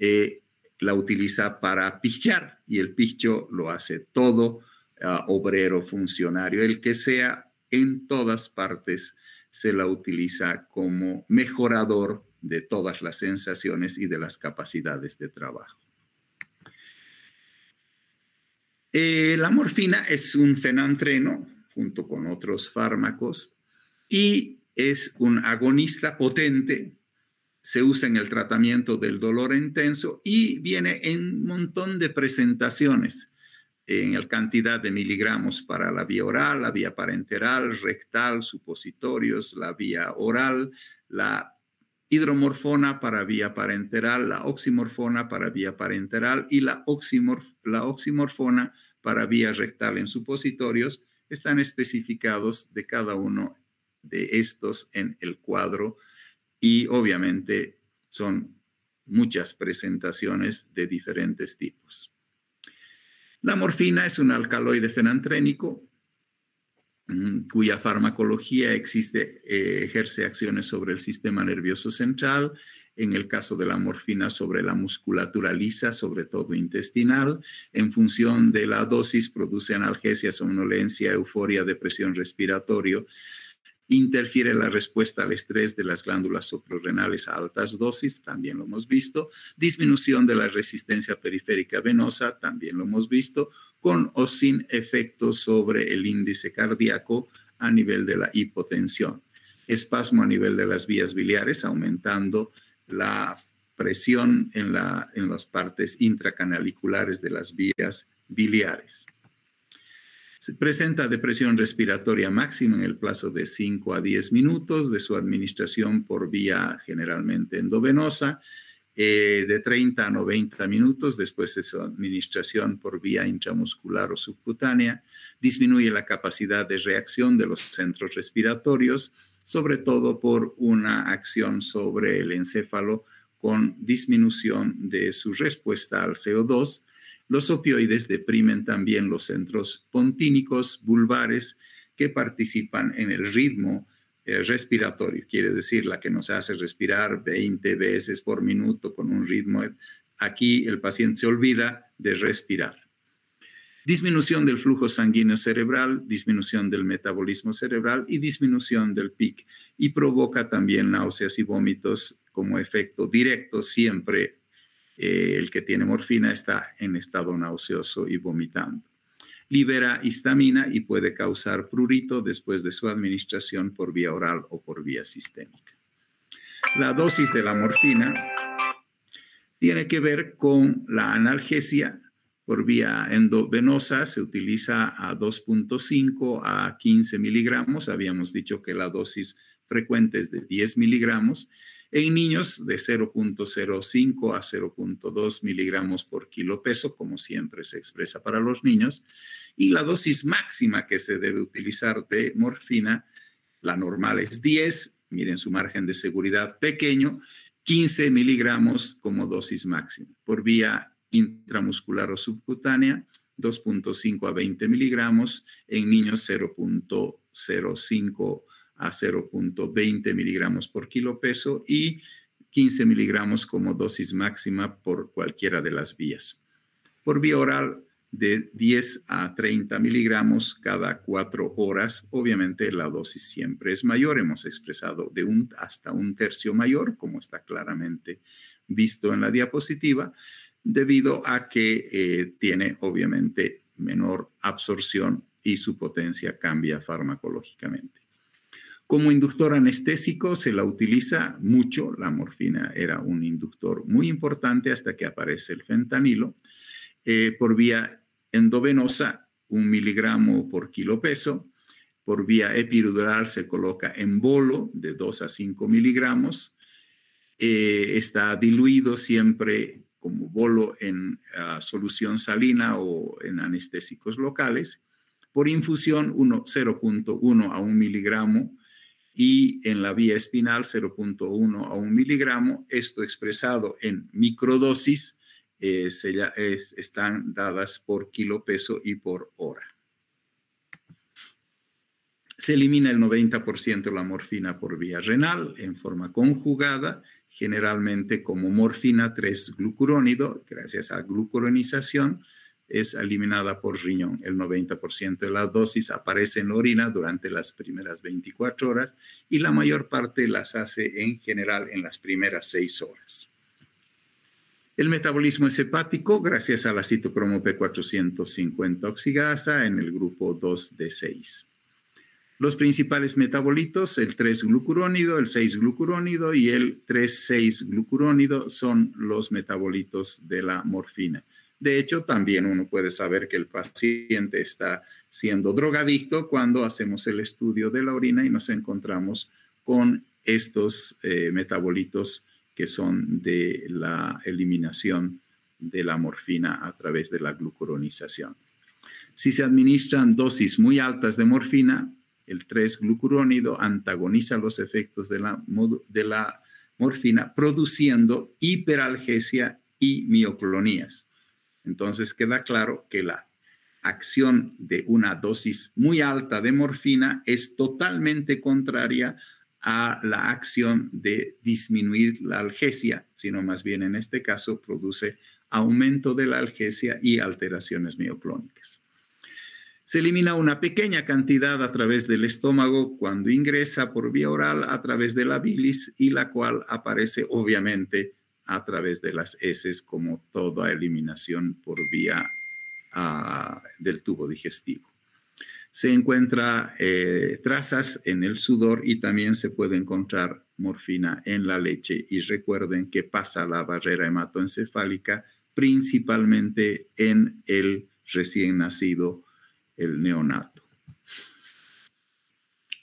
Speaker 1: eh, la utiliza para pichar y el picho lo hace todo ah, obrero, funcionario, el que sea, en todas partes se la utiliza como mejorador de todas las sensaciones y de las capacidades de trabajo. Eh, la morfina es un fenantreno junto con otros fármacos y es un agonista potente. Se usa en el tratamiento del dolor intenso y viene en un montón de presentaciones en la cantidad de miligramos para la vía oral, la vía parenteral, rectal, supositorios, la vía oral, la hidromorfona para vía parenteral, la oximorfona para vía parenteral y la, la oximorfona para vía rectal en supositorios están especificados de cada uno de estos en el cuadro y obviamente son muchas presentaciones de diferentes tipos. La morfina es un alcaloide fenantrénico mm, cuya farmacología eh, ejerce acciones sobre el sistema nervioso central en el caso de la morfina sobre la musculatura lisa, sobre todo intestinal. En función de la dosis produce analgesia, somnolencia, euforia, depresión respiratoria. Interfiere la respuesta al estrés de las glándulas suprarrenales a altas dosis, también lo hemos visto. Disminución de la resistencia periférica venosa, también lo hemos visto, con o sin efecto sobre el índice cardíaco a nivel de la hipotensión espasmo a nivel de las vías biliares, aumentando la presión en, las partes intracanaliculares de las vías biliares. Se presenta depresión respiratoria máxima en el plazo de 5 a 10 minutos de su administración por vía generalmente endovenosa, eh, de 30 a 90 minutos después de su administración por vía intramuscular o subcutánea, disminuye la capacidad de reacción de los centros respiratorios, sobre todo por una acción sobre el encéfalo con disminución de su respuesta al CO2. Los opioides deprimen también los centros pontínicos vulvares que participan en el ritmo eh, respiratorio, quiere decir la que nos hace respirar 20 veces por minuto con un ritmo. Aquí el paciente se olvida de respirar. Disminución del flujo sanguíneo cerebral, disminución del metabolismo cerebral y disminución del PIC. Y provoca también náuseas y vómitos como efecto directo siempre. Eh, el que tiene morfina está en estado nauseoso y vomitando libera histamina y puede causar prurito después de su administración por vía oral o por vía sistémica. La dosis de la morfina tiene que ver con la analgesia por vía endovenosa se utiliza a 2.5 a 15 miligramos. Habíamos dicho que la dosis frecuente es de 10 miligramos. En niños de 0.05 a 0.2 miligramos por kilo peso, como siempre se expresa para los niños. Y la dosis máxima que se debe utilizar de morfina, la normal es 10, miren su margen de seguridad pequeño, 15 miligramos como dosis máxima. Por vía intramuscular o subcutánea, 2.5 a 20 miligramos, en niños 0.05 a 0.20 miligramos por kilo peso y 15 miligramos como dosis máxima por cualquiera de las vías. Por vía oral, de 10 a 30 miligramos cada cuatro horas. Obviamente la dosis siempre es mayor, hemos expresado de un, hasta un tercio mayor, como está claramente visto en la diapositiva, debido a que eh, tiene obviamente menor absorción y su potencia cambia farmacológicamente. Como inductor anestésico se la utiliza mucho, la morfina era un inductor muy importante hasta que aparece el fentanilo. Eh, por vía endovenosa, un miligramo por kilopeso. Por vía epidural se coloca en bolo de 2 a 5 miligramos. Eh, está diluido siempre como bolo en ah, solución salina o en anestésicos locales. Por infusión 0.1 a 1 miligramo y en la vía espinal 0.1 a 1 miligramo. Esto expresado en microdosis eh, están dadas por kilo peso y por hora. Se elimina el 90% la morfina por vía renal en forma conjugada generalmente como morfina 3-glucurónido, gracias a glucuronización, es eliminada por riñón. El 90% de la dosis aparece en orina durante las primeras 24 horas y la mayor parte las hace en general en las primeras 6 horas. El metabolismo es hepático gracias a la citocromo P450 oxigasa en el grupo 2D6. Los principales metabolitos, el 3-glucurónido, el 6-glucurónido y el 3,6-glucurónido son los metabolitos de la morfina. De hecho, también uno puede saber que el paciente está siendo drogadicto cuando hacemos el estudio de la orina y nos encontramos con estos eh, metabolitos que son de la eliminación de la morfina a través de la glucuronización. Si se administran dosis muy altas de morfina, el 3-glucurónido antagoniza los efectos de la, de la morfina, produciendo hiperalgesia y mioclonías. Entonces queda claro que la acción de una dosis muy alta de morfina es totalmente contraria a la acción de disminuir la algesia, sino más bien en este caso produce aumento de la algesia y alteraciones mioclónicas. Se elimina una pequeña cantidad a través del estómago cuando ingresa por vía oral a través de la bilis y la cual aparece obviamente a través de las heces como toda eliminación por vía ah, del tubo digestivo. Se encuentra eh, trazas en el sudor y también se puede encontrar morfina en la leche. Y recuerden que pasa la barrera hematoencefálica principalmente en el recién nacido el neonato.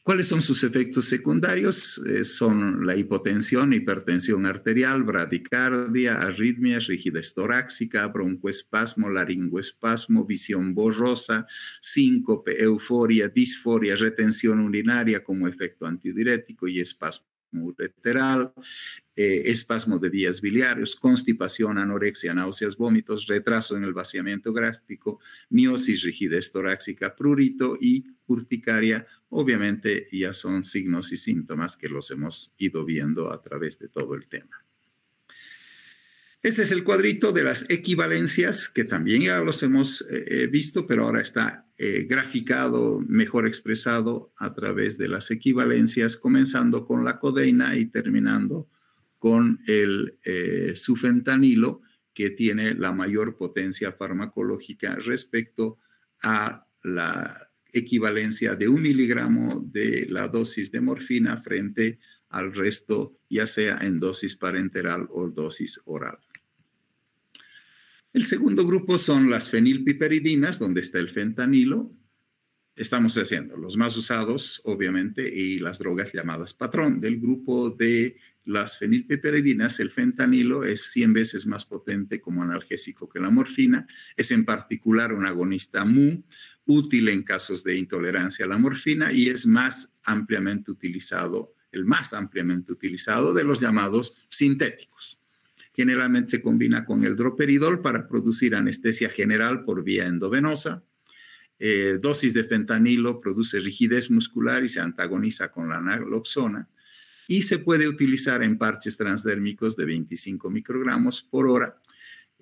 Speaker 1: ¿Cuáles son sus efectos secundarios? Eh, son la hipotensión, hipertensión arterial, bradicardia, arritmias, rigidez torácica, broncoespasmo, laringoespasmo, visión borrosa, síncope, euforia, disforia, retención urinaria como efecto antidiurético y espasmo ureteral, eh, espasmo de vías biliarios, constipación, anorexia, náuseas, vómitos, retraso en el vaciamiento grástico, miosis, rigidez torácica, prurito y urticaria. Obviamente ya son signos y síntomas que los hemos ido viendo a través de todo el tema. Este es el cuadrito de las equivalencias que también ya los hemos eh, eh, visto, pero ahora está eh, graficado, mejor expresado a través de las equivalencias, comenzando con la codeína y terminando con el eh, sufentanilo, que tiene la mayor potencia farmacológica respecto a la equivalencia de un miligramo de la dosis de morfina frente al resto, ya sea en dosis parenteral o dosis oral. El segundo grupo son las fenilpiperidinas, donde está el fentanilo. Estamos haciendo los más usados, obviamente, y las drogas llamadas patrón. Del grupo de las fenilpiperidinas, el fentanilo es 100 veces más potente como analgésico que la morfina. Es en particular un agonista mu, útil en casos de intolerancia a la morfina y es más ampliamente utilizado, el más ampliamente utilizado de los llamados sintéticos. Generalmente se combina con el droperidol para producir anestesia general por vía endovenosa. Eh, dosis de fentanilo produce rigidez muscular y se antagoniza con la naloxona. Y se puede utilizar en parches transdérmicos de 25 microgramos por hora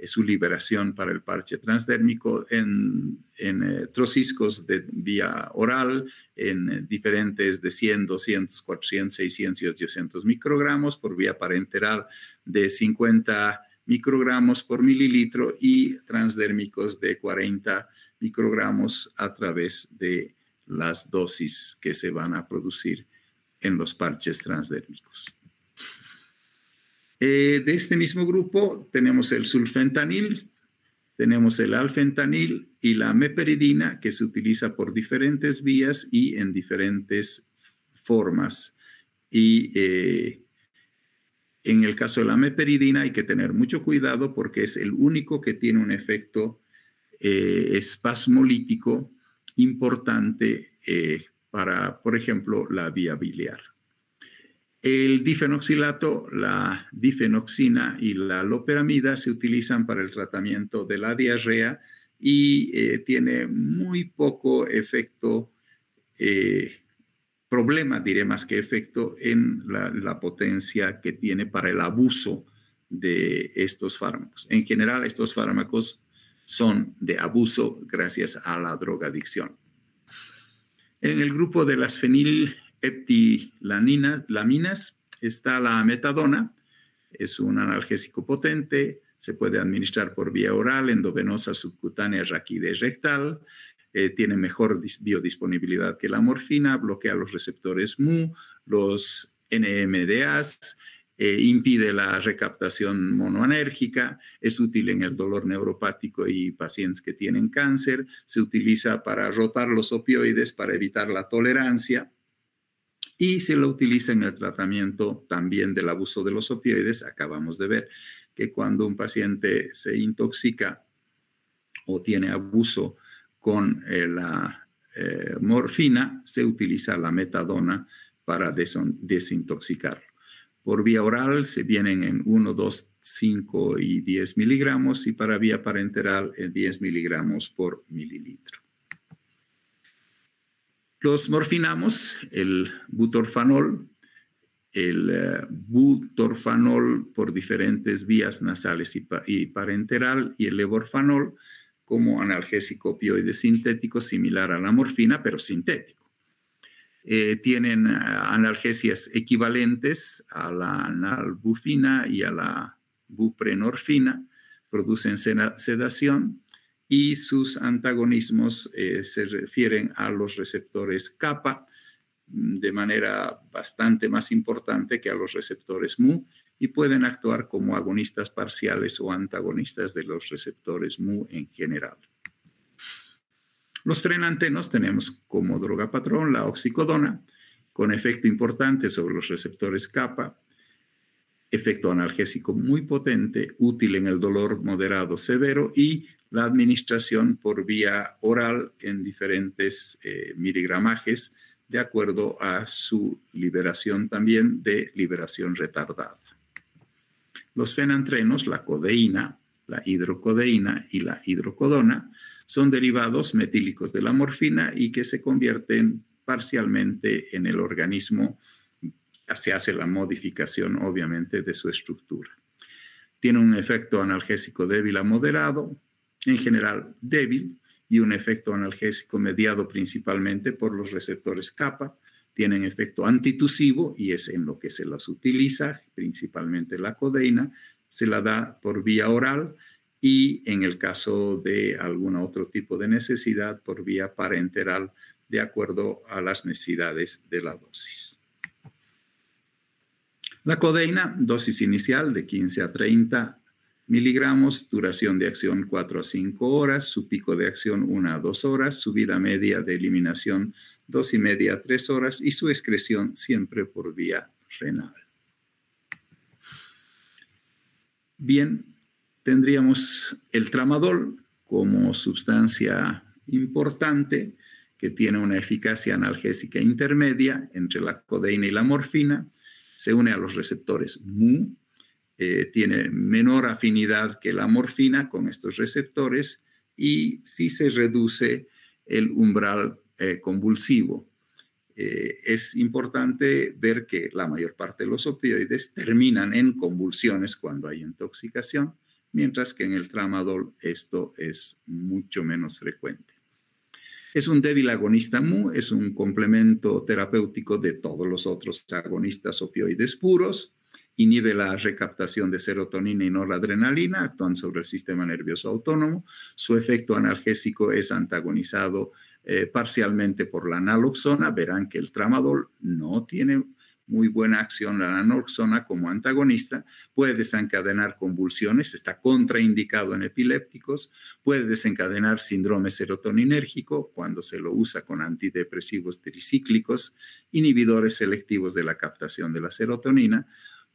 Speaker 1: su liberación para el parche transdérmico en, en eh, trociscos de vía oral, en eh, diferentes de 100, 200, 400, 600 y 800 microgramos por vía parenteral de 50 microgramos por mililitro y transdérmicos de 40 microgramos a través de las dosis que se van a producir en los parches transdérmicos. Eh, de este mismo grupo tenemos el sulfentanil, tenemos el alfentanil y la meperidina que se utiliza por diferentes vías y en diferentes formas. Y eh, en el caso de la meperidina hay que tener mucho cuidado porque es el único que tiene un efecto eh, espasmolítico importante para, por ejemplo, la vía biliar. El difenoxilato, la difenoxina y la loperamida se utilizan para el tratamiento de la diarrea y eh, tiene muy poco efecto, eh, problema diré más que efecto, en la, la potencia que tiene para el abuso de estos fármacos. En general, estos fármacos son de abuso gracias a la drogadicción. En el grupo de las fenil eptilaminas, está la metadona, es un analgésico potente, se puede administrar por vía oral, endovenosa, subcutánea, raquídea rectal, eh, tiene mejor biodisponibilidad que la morfina, bloquea los receptores MU, los NMDAs, eh, impide la recaptación monoanérgica, es útil en el dolor neuropático y pacientes que tienen cáncer, se utiliza para rotar los opioides para evitar la tolerancia, y se lo utiliza en el tratamiento también del abuso de los opioides. Acabamos de ver que cuando un paciente se intoxica o tiene abuso con eh, la eh, morfina, se utiliza la metadona para desintoxicarlo. Por vía oral se vienen en 1, 2, 5 y 10 miligramos y para vía parenteral en eh, 10 miligramos por mililitro. Los morfinamos, el butorfanol, el eh, butorfanol por diferentes vías nasales y, parenteral y el levorfanol como analgésico opioide sintético similar a la morfina, pero sintético. Eh, tienen eh, analgesias equivalentes a la analbufina y a la buprenorfina, producen sedación y sus antagonismos eh, se refieren a los receptores kappa mm, de manera bastante más importante que a los receptores mu y pueden actuar como agonistas parciales o antagonistas de los receptores mu en general. Los frenantenos tenemos como droga patrón la oxicodona, con efecto importante sobre los receptores kappa, efecto analgésico muy potente, útil en el dolor moderado severo y la administración por vía oral en diferentes eh, miligramajes de acuerdo a su liberación también de liberación retardada. Los fenantrenos, la codeína, la hidrocodeína y la hidrocodona son derivados metílicos de la morfina y que se convierten parcialmente en el organismo. Se hace la modificación, obviamente, de su estructura. Tiene un efecto analgésico débil a moderado, en general débil y un efecto analgésico mediado principalmente por los receptores kappa, tienen efecto antitusivo y es en lo que se las utiliza, principalmente la codeína, se la da por vía oral y en el caso de algún otro tipo de necesidad por vía parenteral de acuerdo a las necesidades de la dosis. La codeína, dosis inicial de 15 a 30 miligramos, duración de acción 4 a 5 horas, su pico de acción 1 a 2 horas, su vida media de eliminación 2 y media a 3 horas y su excreción siempre por vía renal. Bien, tendríamos el tramadol como sustancia importante que tiene una eficacia analgésica intermedia entre la codeína y la morfina, se une a los receptores mu eh, tiene menor afinidad que la morfina con estos receptores y sí se reduce el umbral eh, convulsivo. Eh, es importante ver que la mayor parte de los opioides terminan en convulsiones cuando hay intoxicación, mientras que en el tramadol esto es mucho menos frecuente. Es un débil agonista mu, es un complemento terapéutico de todos los otros agonistas opioides puros, inhibe la recaptación de serotonina y no la adrenalina, actúan sobre el sistema nervioso autónomo. Su efecto analgésico es antagonizado eh, parcialmente por la naloxona. Verán que el tramadol no tiene muy buena acción la naloxona como antagonista, puede desencadenar convulsiones, está contraindicado en epilépticos, puede desencadenar síndrome serotoninérgico cuando se lo usa con antidepresivos tricíclicos, inhibidores selectivos de la captación de la serotonina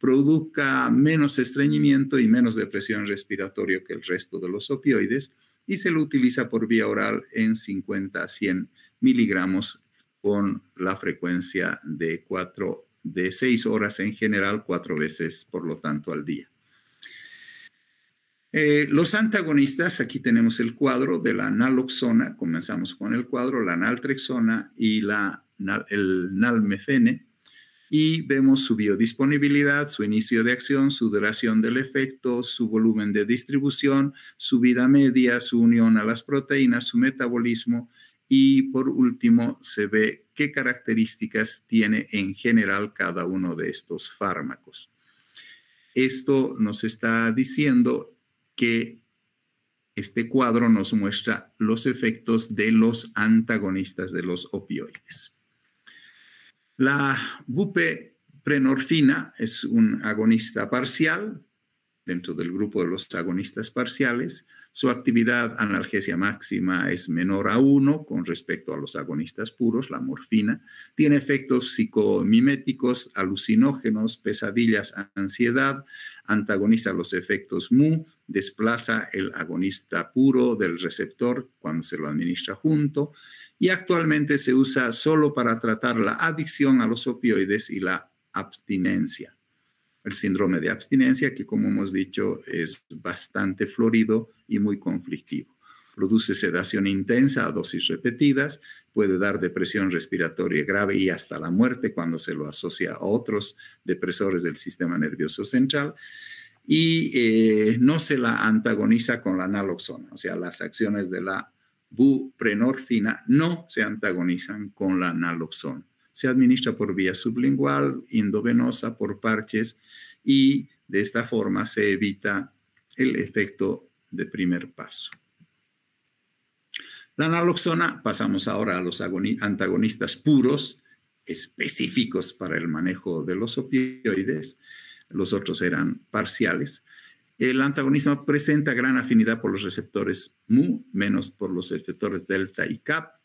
Speaker 1: produzca menos estreñimiento y menos depresión respiratoria que el resto de los opioides y se lo utiliza por vía oral en 50 a 100 miligramos con la frecuencia de, cuatro, de 6 horas en general, cuatro veces por lo tanto al día. Eh, los antagonistas, aquí tenemos el cuadro de la naloxona, comenzamos con el cuadro, la naltrexona y la, el nalmefene y vemos su biodisponibilidad, su inicio de acción, su duración del efecto, su volumen de distribución, su vida media, su unión a las proteínas, su metabolismo y por último se ve qué características tiene en general cada uno de estos fármacos. Esto nos está diciendo que este cuadro nos muestra los efectos de los antagonistas de los opioides. La buprenorfina es un agonista parcial dentro del grupo de los agonistas parciales. Su actividad analgesia máxima es menor a 1 con respecto a los agonistas puros, la morfina. Tiene efectos psicomiméticos, alucinógenos, pesadillas, ansiedad. Antagoniza los efectos mu, desplaza el agonista puro del receptor cuando se lo administra junto y actualmente se usa solo para tratar la adicción a los opioides y la abstinencia. El síndrome de abstinencia, que como hemos dicho es bastante florido y muy conflictivo. Produce sedación intensa a dosis repetidas, puede dar depresión respiratoria grave y hasta la muerte cuando se lo asocia a otros depresores del sistema nervioso central y eh, no se la antagoniza con la naloxona, o sea, las acciones de la buprenorfina no se antagonizan con la naloxona. Se administra por vía sublingual, indovenosa, por parches y de esta forma se evita el efecto de primer paso. La naloxona, pasamos ahora a los antagonistas puros, específicos para el manejo de los opioides. Los otros eran parciales el antagonismo presenta gran afinidad por los receptores mu, menos por los receptores delta y kappa.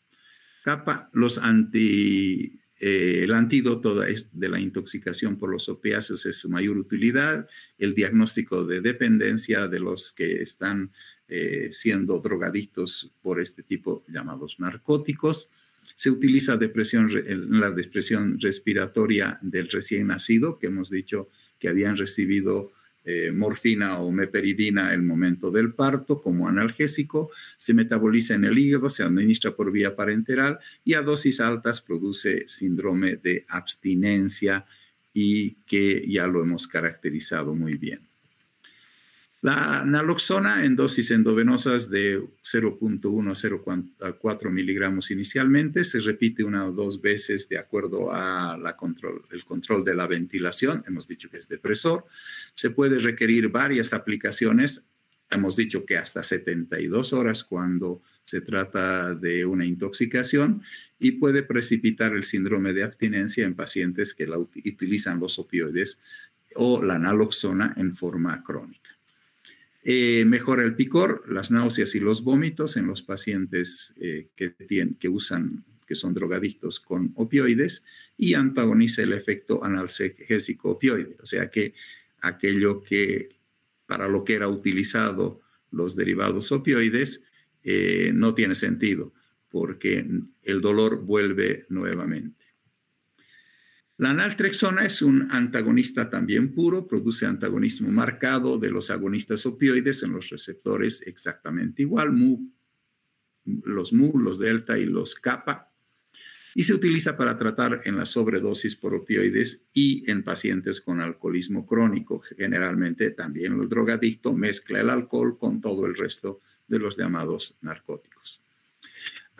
Speaker 1: CAPA, los anti, eh, el antídoto de la intoxicación por los opiáceos es su mayor utilidad, el diagnóstico de dependencia de los que están eh, siendo drogadictos por este tipo llamados narcóticos. Se utiliza depresión, la depresión respiratoria del recién nacido, que hemos dicho que habían recibido eh, morfina o meperidina el momento del parto como analgésico, se metaboliza en el hígado, se administra por vía parenteral y a dosis altas produce síndrome de abstinencia y que ya lo hemos caracterizado muy bien. La naloxona en dosis endovenosas de 0.1 a 0.4 miligramos inicialmente se repite una o dos veces de acuerdo al control, de la ventilación, hemos dicho que es depresor. Se puede requerir varias aplicaciones, hemos dicho que hasta 72 horas cuando se trata de una intoxicación y puede precipitar el síndrome de abstinencia en pacientes que utilizan los opioides o la naloxona en forma crónica. Eh, mejora el picor, las náuseas y los vómitos en los pacientes eh, que, tienen, que usan, que son drogadictos con opioides y antagoniza el efecto analgésico opioide, o sea que aquello que para lo que era utilizado los derivados opioides eh, no tiene sentido porque el dolor vuelve nuevamente. La naltrexona es un antagonista también puro, produce antagonismo marcado de los agonistas opioides en los receptores exactamente igual, mu, los mu, los delta y los kappa, y se utiliza para tratar en la sobredosis por opioides y en pacientes con alcoholismo crónico. Generalmente también el drogadicto mezcla el alcohol con todo el resto de los llamados narcóticos.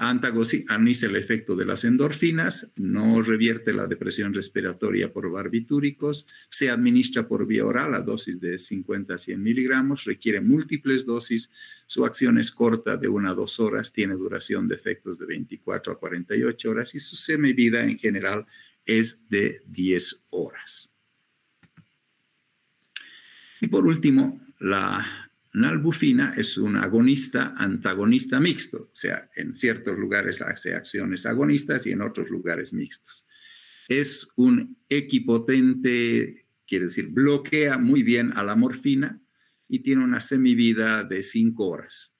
Speaker 1: Antagoniza el efecto de las endorfinas, no revierte la depresión respiratoria por barbitúricos, se administra por vía oral a dosis de 50 a 100 miligramos, requiere múltiples dosis, su acción es corta de 1 a 2 horas, tiene duración de efectos de 24 a 48 horas y su semivida en general es de 10 horas. Y por último, la Nalbufina es un agonista-antagonista mixto, o sea, en ciertos lugares hace acciones agonistas y en otros lugares mixtos. Es un equipotente, quiere decir, bloquea muy bien a la morfina y tiene una semivida de 5 horas.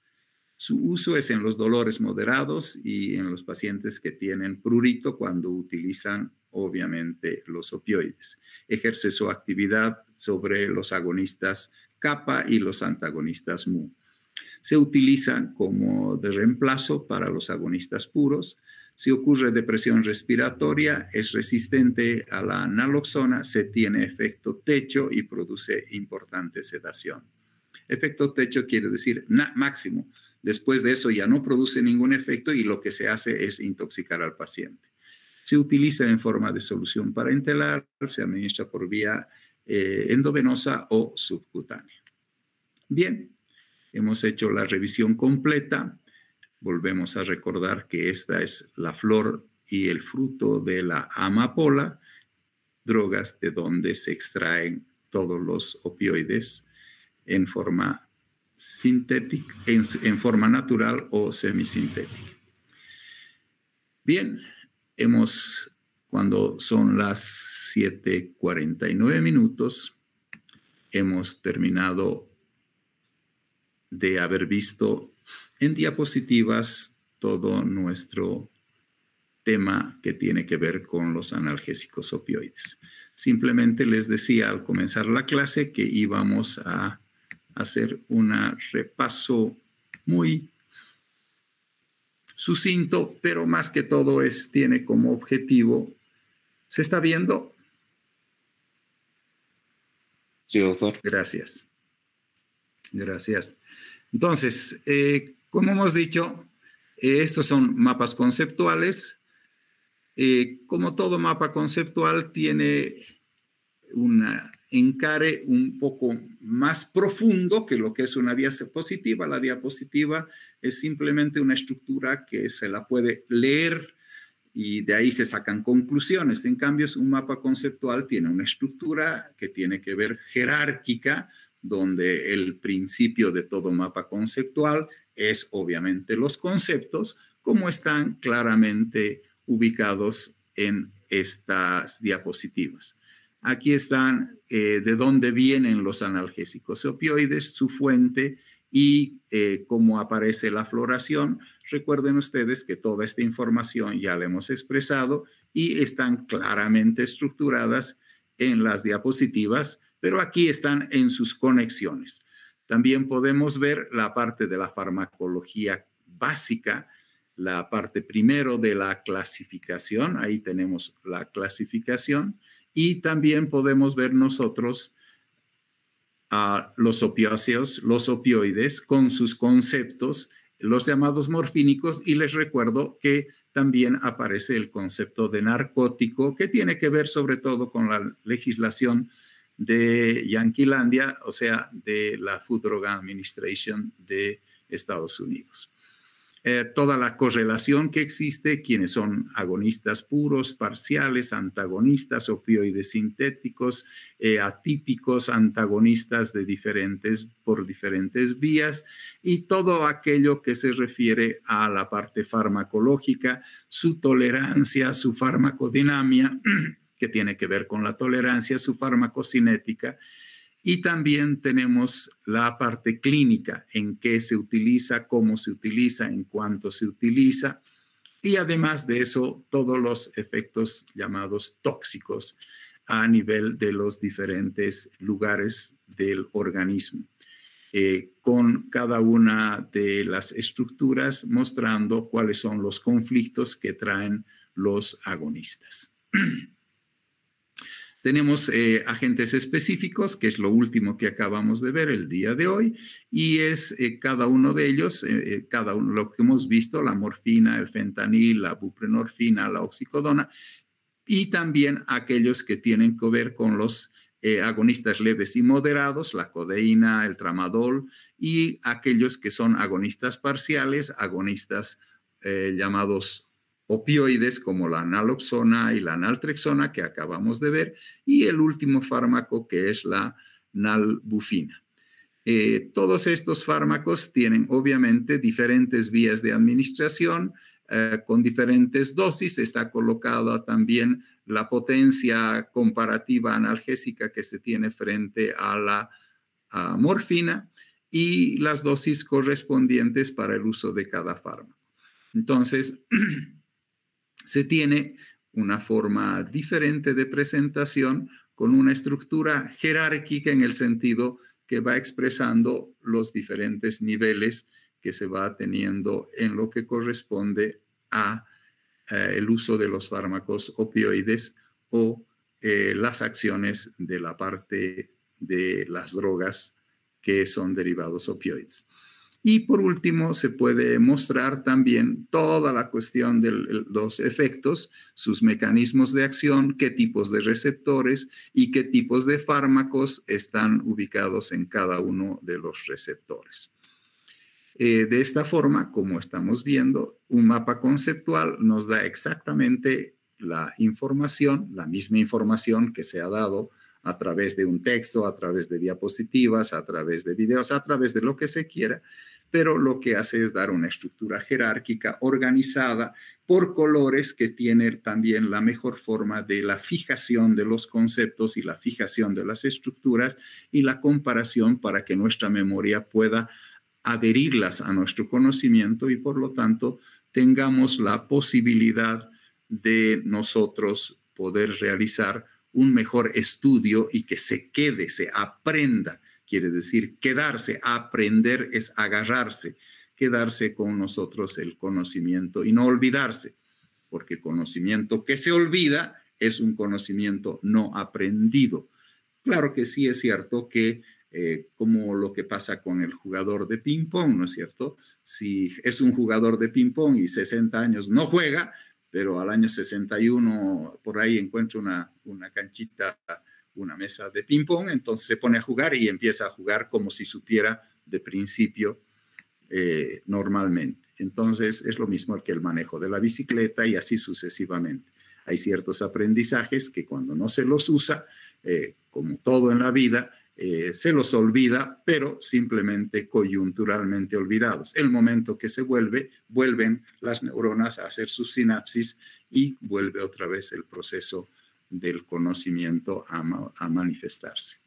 Speaker 1: Su uso es en los dolores moderados y en los pacientes que tienen prurito cuando utilizan, obviamente, los opioides. Ejerce su actividad sobre los agonistas Capa y los antagonistas mu. Se utilizan como de reemplazo para los agonistas puros. Si ocurre depresión respiratoria, es resistente a la naloxona, se tiene efecto techo y produce importante sedación. Efecto techo quiere decir máximo. Después de eso ya no produce ningún efecto y lo que se hace es intoxicar al paciente. Se utiliza en forma de solución parenteral, se administra por vía eh, endovenosa o subcutánea. Bien, hemos hecho la revisión completa. Volvemos a recordar que esta es la flor y el fruto de la amapola, drogas de donde se extraen todos los opioides en forma sintética, en, en forma natural o semisintética. Bien, hemos cuando son las 7.49 minutos, hemos terminado de haber visto en diapositivas todo nuestro tema que tiene que ver con los analgésicos opioides. Simplemente les decía al comenzar la clase que íbamos a hacer un repaso muy sucinto, pero más que todo es, tiene como objetivo ¿Se está viendo? Sí, doctor. Gracias. Gracias. Entonces, eh, como hemos dicho, eh, estos son mapas conceptuales. Eh, como todo mapa conceptual, tiene un encare un poco más profundo que lo que es una diapositiva. La diapositiva es simplemente una estructura que se la puede leer y de ahí se sacan conclusiones. En cambio, un mapa conceptual tiene una estructura que tiene que ver jerárquica, donde el principio de todo mapa conceptual es obviamente los conceptos, como están claramente ubicados en estas diapositivas. Aquí están eh, de dónde vienen los analgésicos opioides, su fuente y eh, cómo aparece la floración, Recuerden ustedes que toda esta información ya la hemos expresado y están claramente estructuradas en las diapositivas, pero aquí están en sus conexiones. También podemos ver la parte de la farmacología básica, la parte primero de la clasificación, ahí tenemos la clasificación, y también podemos ver nosotros a ah, los opiáceos, los opioides, con sus conceptos los llamados morfínicos, y les recuerdo que también aparece el concepto de narcótico, que tiene que ver sobre todo con la legislación de Yanquilandia, o sea, de la Food Drug Administration de Estados Unidos. Eh, toda la correlación que existe, quienes son agonistas puros, parciales, antagonistas, opioides sintéticos, eh, atípicos, antagonistas de diferentes, por diferentes vías, y todo aquello que se refiere a la parte farmacológica, su tolerancia, su farmacodinamia, (clears throat) que tiene que ver con la tolerancia, su farmacocinética y también tenemos la parte clínica, en qué se utiliza, cómo se utiliza, en cuánto se utiliza. Y además de eso, todos los efectos llamados tóxicos a nivel de los diferentes lugares del organismo, eh, con cada una de las estructuras mostrando cuáles son los conflictos que traen los agonistas. (clears throat) Tenemos eh, agentes específicos, que es lo último que acabamos de ver el día de hoy, y es eh, cada uno de ellos, eh, cada uno, lo que hemos visto, la morfina, el fentanil, la buprenorfina, la oxicodona, y también aquellos que tienen que ver con los agonistas leves y moderados, la codeína, el tramadol, y aquellos que son agonistas parciales, agonistas llamados opioides como la naloxona y la naltrexona que acabamos de ver, y el último fármaco que es la nalbufina. Eh, todos estos fármacos tienen obviamente diferentes vías de administración eh, con diferentes dosis. Está colocada también la potencia comparativa analgésica que se tiene frente a la morfina y las dosis correspondientes para el uso de cada fármaco. Entonces, (clears throat) se tiene una forma diferente de presentación con una estructura jerárquica en el sentido que va expresando los diferentes niveles que se va teniendo en lo que corresponde a eh, el uso de los fármacos opioides o eh, las acciones de la parte de las drogas que son derivados opioides. Y por último, se puede mostrar también toda la cuestión de los efectos, sus mecanismos de acción, qué tipos de receptores y qué tipos de fármacos están ubicados en cada uno de los receptores. Eh, de esta forma, como estamos viendo, un mapa conceptual nos da exactamente la información, la misma información que se ha dado a través de un texto, a través de diapositivas, a través de videos, a través de lo que se quiera, pero lo que hace es dar una estructura jerárquica organizada por colores que tiene también la mejor forma de la fijación de los conceptos y la fijación de las estructuras y la comparación para que nuestra memoria pueda adherirlas a nuestro conocimiento y por lo tanto tengamos la posibilidad de nosotros poder realizar un mejor estudio y que se quede, se aprenda quiere decir quedarse, aprender es agarrarse, quedarse con nosotros el conocimiento y no olvidarse, porque conocimiento que se olvida es un conocimiento no aprendido. Claro que sí es cierto que eh, como lo que pasa con el jugador de ping-pong, ¿no es cierto? Si es un jugador de ping-pong y 60 años no juega, pero al año 61 por ahí encuentra una, una canchita una mesa de ping-pong, entonces se pone a jugar y empieza a jugar como si supiera de principio eh, normalmente. Entonces es lo mismo que el manejo de la bicicleta y así sucesivamente. Hay ciertos aprendizajes que cuando no se los usa, eh, como todo en la vida, eh, se los olvida, pero simplemente coyunturalmente olvidados. El momento que se vuelve, vuelven las neuronas a hacer sus sinapsis y vuelve otra vez el proceso del conocimiento a, manifestarse.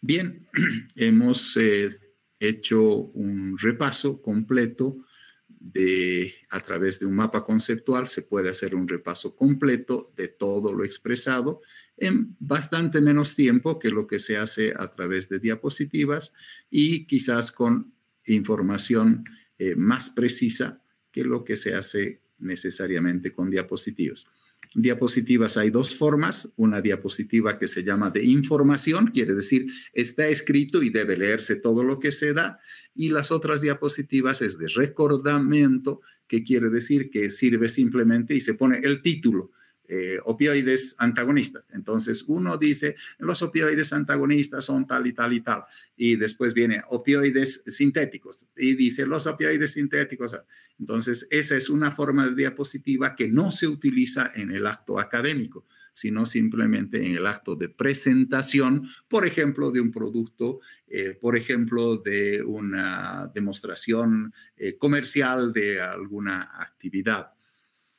Speaker 1: Bien, (clears throat) hemos eh, hecho un repaso completo de, a través de un mapa conceptual, se puede hacer un repaso completo de todo lo expresado en bastante menos tiempo que lo que se hace a través de diapositivas y quizás con información eh, más precisa que lo que se hace necesariamente con diapositivas. Diapositivas hay dos formas, una diapositiva que se llama de información, quiere decir está escrito y debe leerse todo lo que se da, y las otras diapositivas es de recordamiento, que quiere decir que sirve simplemente y se pone el título eh, opioides antagonistas. Entonces uno dice, los opioides antagonistas son tal y tal y tal. Y después viene opioides sintéticos y dice, los opioides sintéticos. Entonces esa es una forma de diapositiva que no se utiliza en el acto académico sino simplemente en el acto de presentación, por ejemplo, de un producto, eh, por ejemplo, de una demostración eh, comercial de alguna actividad.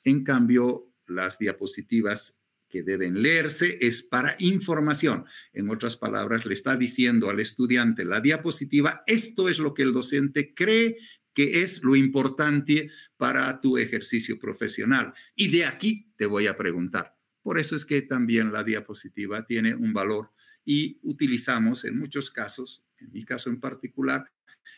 Speaker 1: En cambio, las diapositivas que deben leerse es para información. En otras palabras, le está diciendo al estudiante la diapositiva, esto es lo que el docente cree que es lo importante para tu ejercicio profesional. Y de aquí te voy a preguntar. Por eso es que también la diapositiva tiene un valor y utilizamos en muchos casos en mi caso en particular,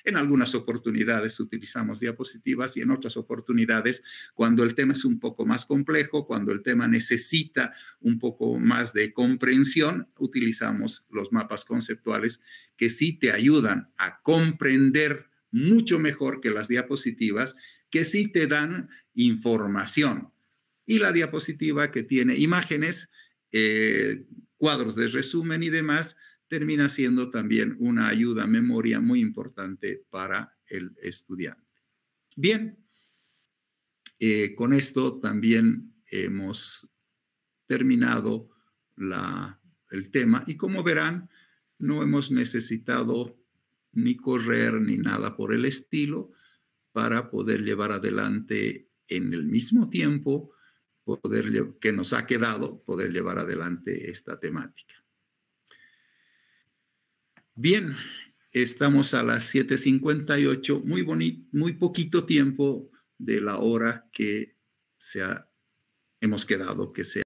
Speaker 1: en algunas oportunidades utilizamos diapositivas y en otras oportunidades, cuando el tema es un poco más complejo, cuando el tema necesita un poco más de comprensión, utilizamos los mapas conceptuales que sí te ayudan a comprender mucho mejor que las diapositivas, que sí te dan información. Y la diapositiva que tiene imágenes, eh, cuadros de resumen y demás, termina siendo también una ayuda a memoria muy importante para el estudiante. Bien, eh, con esto también hemos terminado la, el tema y como verán, no hemos necesitado ni correr ni nada por el estilo para poder llevar adelante en el mismo tiempo poder, que nos ha quedado poder llevar adelante esta temática. Bien, estamos a las 7.58, muy, muy poquito tiempo de la hora que se ha, hemos quedado, que se